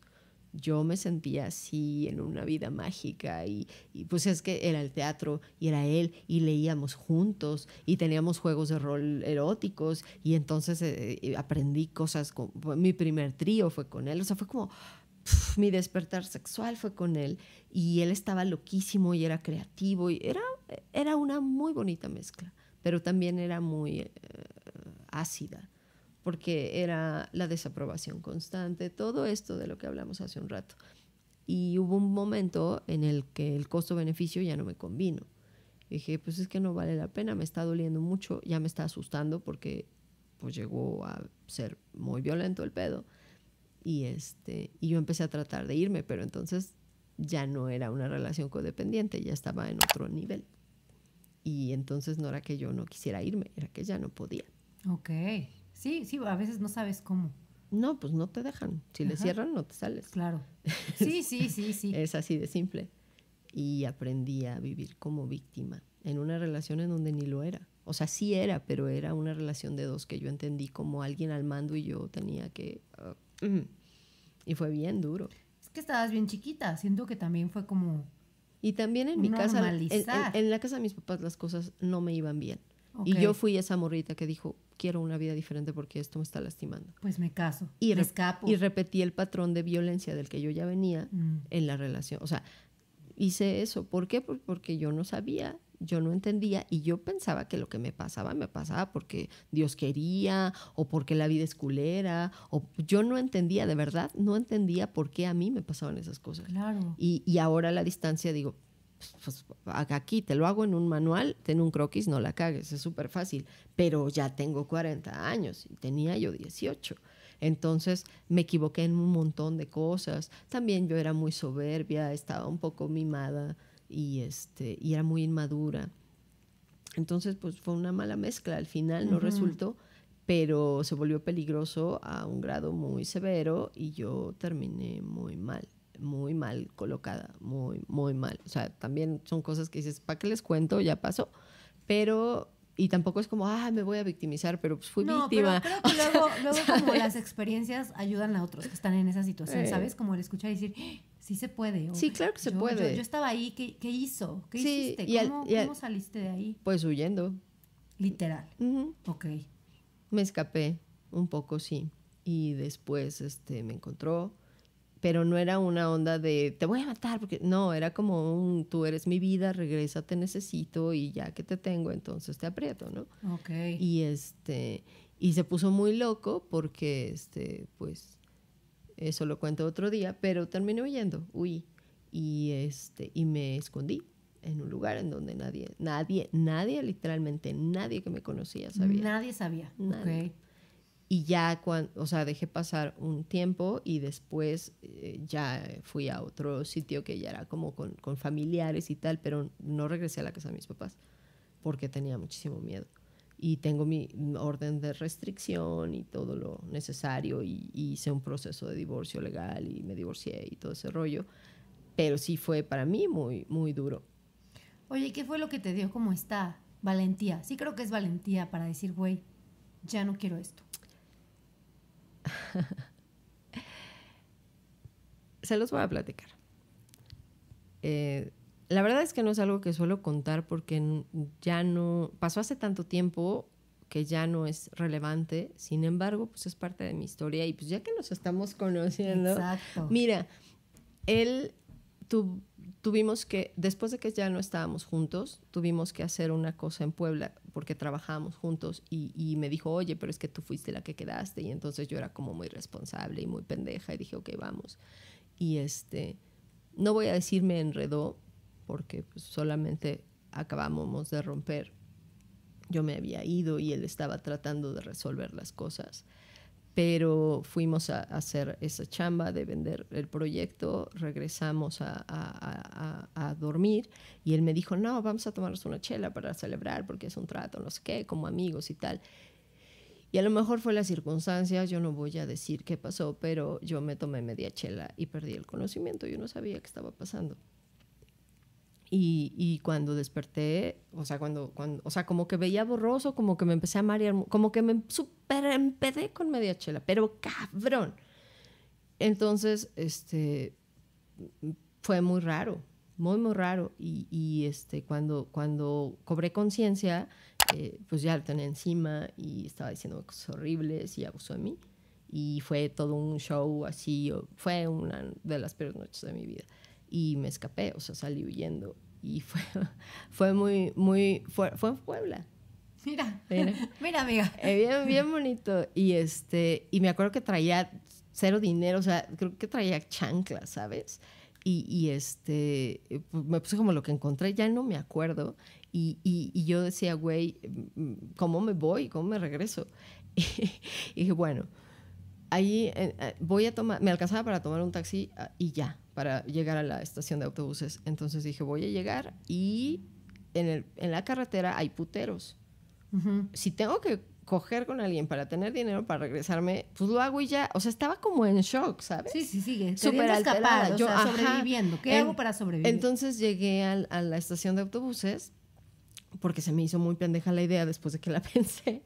yo me sentía así en una vida mágica y, pues es que era el teatro y era él y leíamos juntos y teníamos juegos de rol eróticos y entonces eh, eh, aprendí cosas, mi primer trío fue con él, o sea, fue como mi despertar sexual fue con él y él estaba loquísimo y era creativo y era, una muy bonita mezcla, pero también era muy eh, ácida porque era la desaprobación constante, todo esto de lo que hablamos hace un rato. Y hubo un momento en el que el costo-beneficio ya no me convino. dije, pues es que no vale la pena, me está doliendo mucho, ya me está asustando porque pues llegó a ser muy violento el pedo. Y, este, y yo empecé a tratar de irme, pero entonces ya no era una relación codependiente, ya estaba en otro nivel. Y entonces no era que yo no quisiera irme, era que ya no podía. Ok. Sí, sí, a veces no sabes cómo. No, pues no te dejan. Si le cierran, no te sales. Claro. Sí, sí, sí, sí. es así de simple. Y aprendí a vivir como víctima en una relación en donde ni lo era. O sea, sí era, pero era una relación de dos que yo entendí como alguien al mando y yo tenía que... Uh, mm. y fue bien duro. Es que estabas bien chiquita, siento que también fue como... Y también en mi casa, en, la casa de mis papás las cosas no me iban bien. Y yo fui esa morrita que dijo, quiero una vida diferente porque esto me está lastimando. Pues me caso, y Y repetí el patrón de violencia del que yo ya venía mm. en la relación. O sea, hice eso. ¿Por qué? Pues porque yo no sabía, yo no entendía y yo pensaba que lo que me pasaba me pasaba porque Dios quería o porque la vida es culera o yo no entendía, de verdad, no entendía por qué a mí me pasaban esas cosas. Claro. Y, y ahora a la distancia digo, pues, pues aquí te lo hago en un manual, ten un croquis, no la cagues, es súper fácil, pero ya tengo 40 años y tenía yo 18. Entonces me equivoqué en un montón de cosas. También yo era muy soberbia, estaba un poco mimada y, este, era muy inmadura. Entonces, pues fue una mala mezcla. Al final no resultó, pero se volvió peligroso a un grado muy severo y yo terminé muy mal muy mal colocada, muy, muy mal. O sea, también son cosas que dices, ¿para qué les cuento? Ya pasó. Pero y tampoco es como, ah, me voy a victimizar, pero pues fui víctima. luego, como las experiencias ayudan a otros que están en esa situación, ¿sabes? Como el escuchar y decir, ah, sí se puede. sí, claro que se puede. Yo, estaba ahí, ¿qué, hizo? ¿Qué hiciste? ¿Cómo, saliste de ahí? Pues huyendo. Literal. Ok. Me escapé un poco, sí. Y después este, me encontró pero no era una onda de te voy a matar, porque no, era como un tú eres mi vida, regresa, te necesito y ya que te tengo, entonces te aprieto, ¿no? Ok. Y este, y se puso muy loco porque, este, pues, eso lo cuento otro día, pero terminé huyendo, huí y, este, y me escondí en un lugar en donde nadie, nadie, nadie, literalmente nadie que me conocía sabía. Nadie sabía. Nadie. Okay. Y ya, cuando, o sea, dejé pasar un tiempo y después eh, ya fui a otro sitio que ya era como con, familiares y tal, pero no regresé a la casa de mis papás porque tenía muchísimo miedo. Y tengo mi orden de restricción y todo lo necesario y, hice un proceso de divorcio legal y me divorcié y todo ese rollo. Pero sí fue para mí muy, muy duro. Oye, ¿qué fue lo que te dio como está valentía? Sí creo que es valentía para decir, güey, ya no quiero esto. Se los voy a platicar. Eh, la verdad es que no es algo que suelo contar porque ya no, pasó hace tanto tiempo que ya no es relevante, sin embargo, pues es parte de mi historia y pues ya que nos estamos conociendo, mira, él tuvo tuvimos que, después de que ya no estábamos juntos, tuvimos que hacer una cosa en Puebla porque trabajábamos juntos y, me dijo, oye, pero es que tú fuiste la que quedaste y entonces yo era como muy responsable y muy pendeja y dije, ok, vamos. Y este, no voy a decir me enredó porque pues, solamente acabábamos de romper. Yo me había ido y él estaba tratando de resolver las cosas pero fuimos a, hacer esa chamba de vender el proyecto, regresamos a, dormir y él me dijo, no, vamos a tomarnos una chela para celebrar porque es un trato, no sé qué, como amigos y tal. Y a lo mejor fue la circunstancia, yo no voy a decir qué pasó, pero yo me tomé media chela y perdí el conocimiento, yo no sabía qué estaba pasando. Y, cuando desperté, o sea, cuando, cuando, o sea, como que veía borroso, como que me empecé a marear, como que me super empedé con media chela, pero cabrón. Entonces, este, fue muy raro, muy, muy raro. Y, este, cuando, cuando cobré conciencia, eh, pues ya lo tenía encima y estaba diciendo cosas horribles y abusó de mí. Y fue todo un show así, fue una de las peores noches de mi vida y me escapé, o sea, salí huyendo y fue, fue muy, muy, fue, fue en Puebla. Mira, mira, amiga. Eh, bien, bien bonito. Y, este, y me acuerdo que traía cero dinero, o sea, creo que traía chanclas, ¿sabes? Y, y, este, me puse como lo que encontré, ya no me acuerdo. Y, y, y yo decía, güey, mm, ¿cómo me voy? ¿Cómo me regreso? Y, dije, bueno, ahí eh, eh, voy a tomar, me alcanzaba para tomar un taxi ah, y ya para llegar a la estación de autobuses. Entonces dije, voy a llegar y en, la carretera hay puteros. Si tengo que coger con alguien para tener dinero para regresarme, pues lo hago y ya. O sea, estaba como en shock, ¿sabes? Sí, sí, sigue. Súper alterada. sobreviviendo. ¿Qué hago para sobrevivir? Entonces llegué a, a la estación de autobuses porque se me hizo muy pendeja la idea después de que la pensé.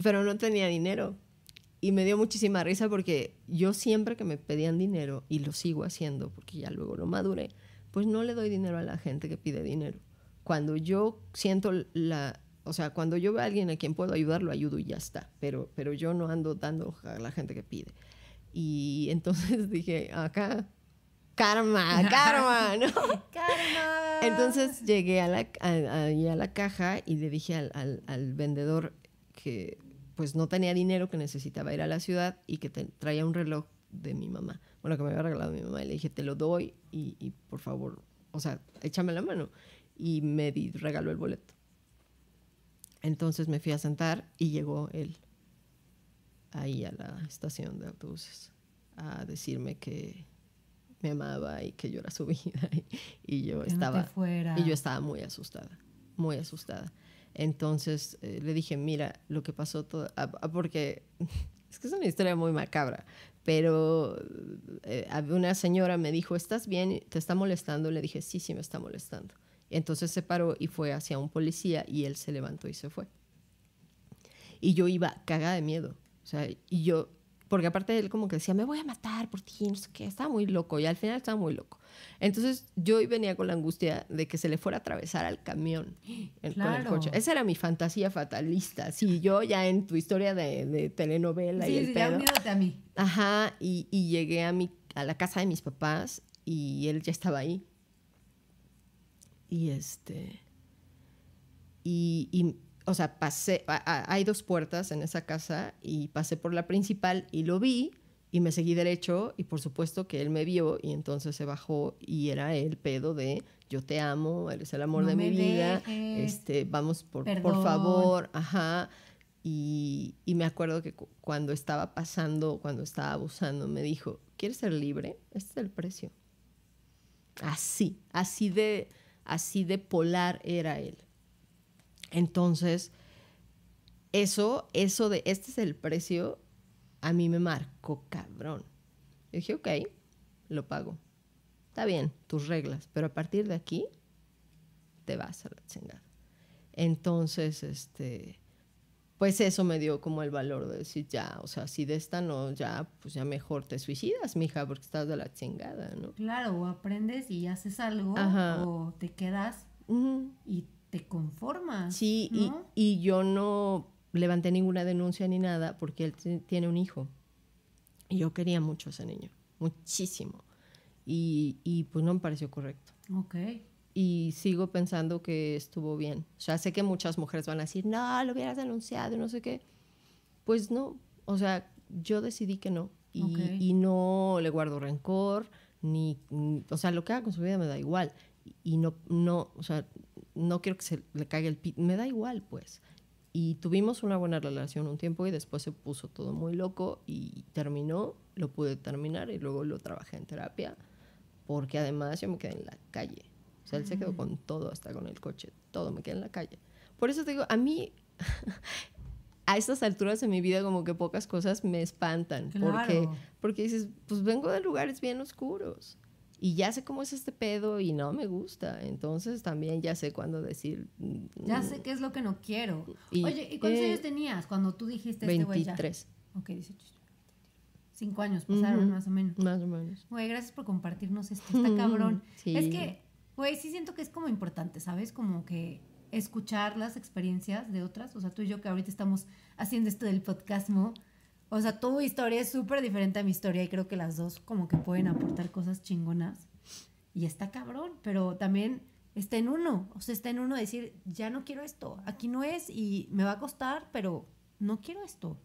Pero no tenía dinero. Y me dio muchísima risa porque yo siempre que me pedían dinero, y lo sigo haciendo porque ya luego lo maduré, pues no le doy dinero a la gente que pide dinero. Cuando yo siento la... O sea, cuando yo veo a alguien a quien puedo ayudar, lo ayudo y ya está. Pero, pero yo no ando dando a la gente que pide. Y entonces dije, acá, karma, karma, ¿no? karma. Entonces llegué a la, a, la caja y le dije al, al, al vendedor que pues no tenía dinero que necesitaba ir a la ciudad y que traía un reloj de mi mamá, bueno, que me había regalado mi mamá, y le dije, te lo doy y, por favor, o sea, échame la mano. Y me regaló el boleto. Entonces me fui a sentar y llegó él ahí a la estación de autobuses a decirme que me amaba y que yo era su vida y, yo estaba y yo estaba muy asustada, muy asustada. Entonces eh, le dije, mira, lo que pasó, todo, ah, ah, porque es que es una historia muy macabra, pero eh, eh, una señora me dijo, ¿estás bien? ¿Te está molestando? Le dije, sí, sí, me está molestando. Entonces se paró y fue hacia un policía y él se levantó y se fue. Y yo iba cagada de miedo. O sea, y yo porque aparte él como que decía, me voy a matar por ti, no sé qué, estaba muy loco y al final estaba muy loco. Entonces yo venía con la angustia de que se le fuera a atravesar al camión con el coche. Esa era mi fantasía fatalista. Sí, yo ya en tu historia de, telenovela y el sí, pedo. a mí. Ajá, y, llegué a, mi, a la casa de mis papás y él ya estaba ahí. Y este... y o sea, pasé, hay dos puertas en esa casa y pasé por la principal y lo vi y me seguí derecho y por supuesto que él me vio y entonces se bajó y era el pedo de yo te amo, eres el amor de mi vida, este, vamos por, por favor, ajá. Y, y me acuerdo que cuando estaba pasando, cuando estaba abusando, me dijo, ¿quieres ser libre? Este es el precio. Así, así de, así de polar era él. Entonces, eso, eso de este es el precio, a mí me marcó cabrón. dije, ok, lo pago. Está bien, tus reglas, pero a partir de aquí te vas a la chingada. Entonces, este, pues eso me dio como el valor de decir, ya, o sea, si de esta no, ya, pues ya mejor te suicidas, mija, porque estás de la chingada, ¿no? Claro, o aprendes y haces algo, o te quedas y te conformas. Sí, y, y, yo no levanté ninguna denuncia ni nada porque él tiene un hijo. Y yo quería mucho a ese niño, muchísimo. Y, y pues no me pareció correcto. Ok. Y sigo pensando que estuvo bien. O sea, sé que muchas mujeres van a decir, no, lo hubieras denunciado, no sé qué. Pues no, o sea, yo decidí que no. Y, y no le guardo rencor, ni, o sea, lo que haga con su vida me da igual y no, no, o sea, no quiero que se le caiga el pit, me da igual, pues. Y tuvimos una buena relación un tiempo y después se puso todo muy loco y terminó, lo pude terminar y luego lo trabajé en terapia, porque además yo me quedé en la calle. O sea, él se quedó con todo, hasta con el coche, todo, me quedé en la calle. Por eso te digo, a mí, a estas alturas de mi vida, como que pocas cosas me espantan, porque, porque dices, pues vengo de lugares bien oscuros y ya sé cómo es este pedo y no me gusta. Entonces también ya sé cuándo decir. Mm, ya sé qué es lo que no quiero. Oye, ¿y cuántos años tenías cuando tú dijiste 23. Este ok, 18. Cinco años pasaron, más o menos. Más o menos. Güey, gracias por compartirnos esto. Está cabrón. Es que, güey, sí siento que es como importante, ¿sabes? Como que escuchar las experiencias de otras. O sea, tú y yo que ahorita estamos haciendo esto del podcast, ¿no? O sea, tu historia es súper diferente a mi historia y creo que las dos como que pueden aportar cosas chingonas. Y está cabrón, pero también está en uno. O sea, está en uno decir, ya no quiero esto, aquí no es y me va a costar, pero no quiero esto.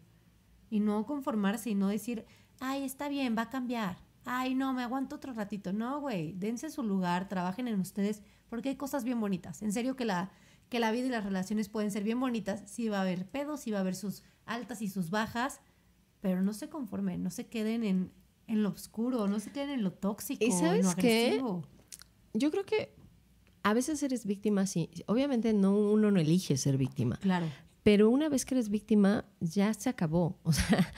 Y no conformarse y no decir, ay, está bien, va a cambiar. Ay, no, me aguanto otro ratito. No, güey, dense su lugar, trabajen en ustedes, porque hay cosas bien bonitas. En serio que la, que la vida y las relaciones pueden ser bien bonitas. Sí va a haber pedos, sí va a haber sus altas y sus bajas, pero no se conformen, no se queden en, lo oscuro, no se queden en lo tóxico, ¿Y sabes Qué? Yo creo que a veces eres víctima, sí. Obviamente no, uno no elige ser víctima. Claro. Pero una vez que eres víctima, ya se acabó. O sea,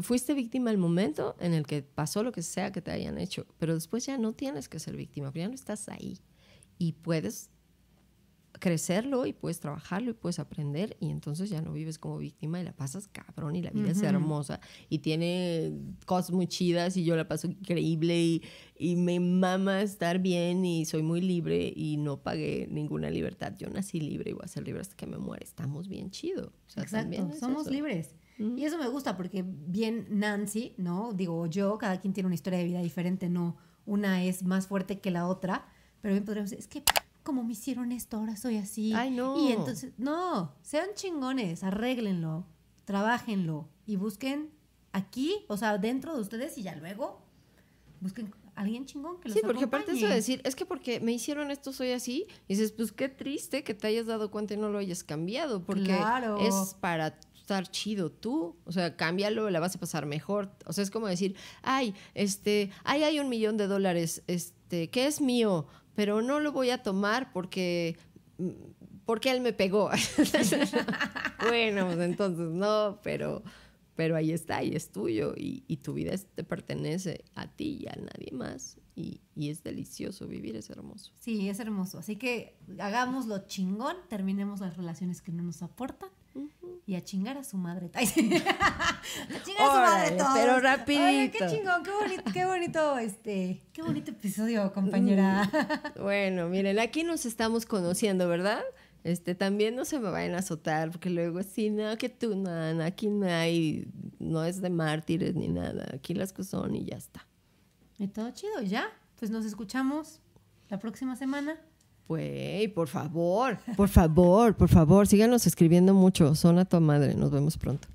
fuiste víctima el momento en el que pasó lo que sea que te hayan hecho, pero después ya no tienes que ser víctima, ya no estás ahí. Y puedes crecerlo y puedes trabajarlo y puedes aprender y entonces ya no vives como víctima y la pasas cabrón y la vida es hermosa y tiene cosas muy chidas y yo la paso increíble y, me mama estar bien y soy muy libre y no pagué ninguna libertad. Yo nací libre y voy a ser libre hasta que me muere Estamos bien chido. O somos libres. Y eso me gusta porque bien Nancy, ¿no? Digo yo, cada quien tiene una historia de vida diferente, no una es más fuerte que la otra, pero bien podríamos decir, es que como me hicieron esto, ahora soy así. Ay, no. Y entonces, no, sean chingones, arréglenlo, trabajenlo y busquen aquí, o sea, dentro de ustedes y ya luego busquen a alguien chingón que los Sí, porque aparte eso de decir, es que porque me hicieron esto soy así, y dices, pues qué triste que te hayas dado cuenta y no lo hayas cambiado, porque es para estar chido tú, o sea, cámbialo, la vas a pasar mejor, o sea, es como decir, ay, este, ay, hay un millón de dólares, este, que es mío, pero no lo voy a tomar porque porque él me pegó. bueno, pues entonces no, pero, pero ahí está ahí es tuyo y, tu vida te pertenece a ti y a nadie más. Y, y, es delicioso vivir, es hermoso. Sí, es hermoso. Así que hagámoslo chingón, terminemos las relaciones que no nos aportan y a chingar a su madre. a chingar a su madre Pero rapidito. Ay, qué chingón, qué bonito, qué bonito, este, qué bonito episodio, mm. compañera. bueno, miren, aquí nos estamos conociendo, ¿verdad? Este, también no se me vayan a azotar, porque luego sí, no, que tú, nada, aquí no hay, no es de mártires ni nada, aquí las cosas son y ya está. Y todo chido, ya. Pues nos escuchamos la próxima semana. Güey, por favor, por favor, por favor, síganos escribiendo mucho. Son a tu madre. Nos vemos pronto.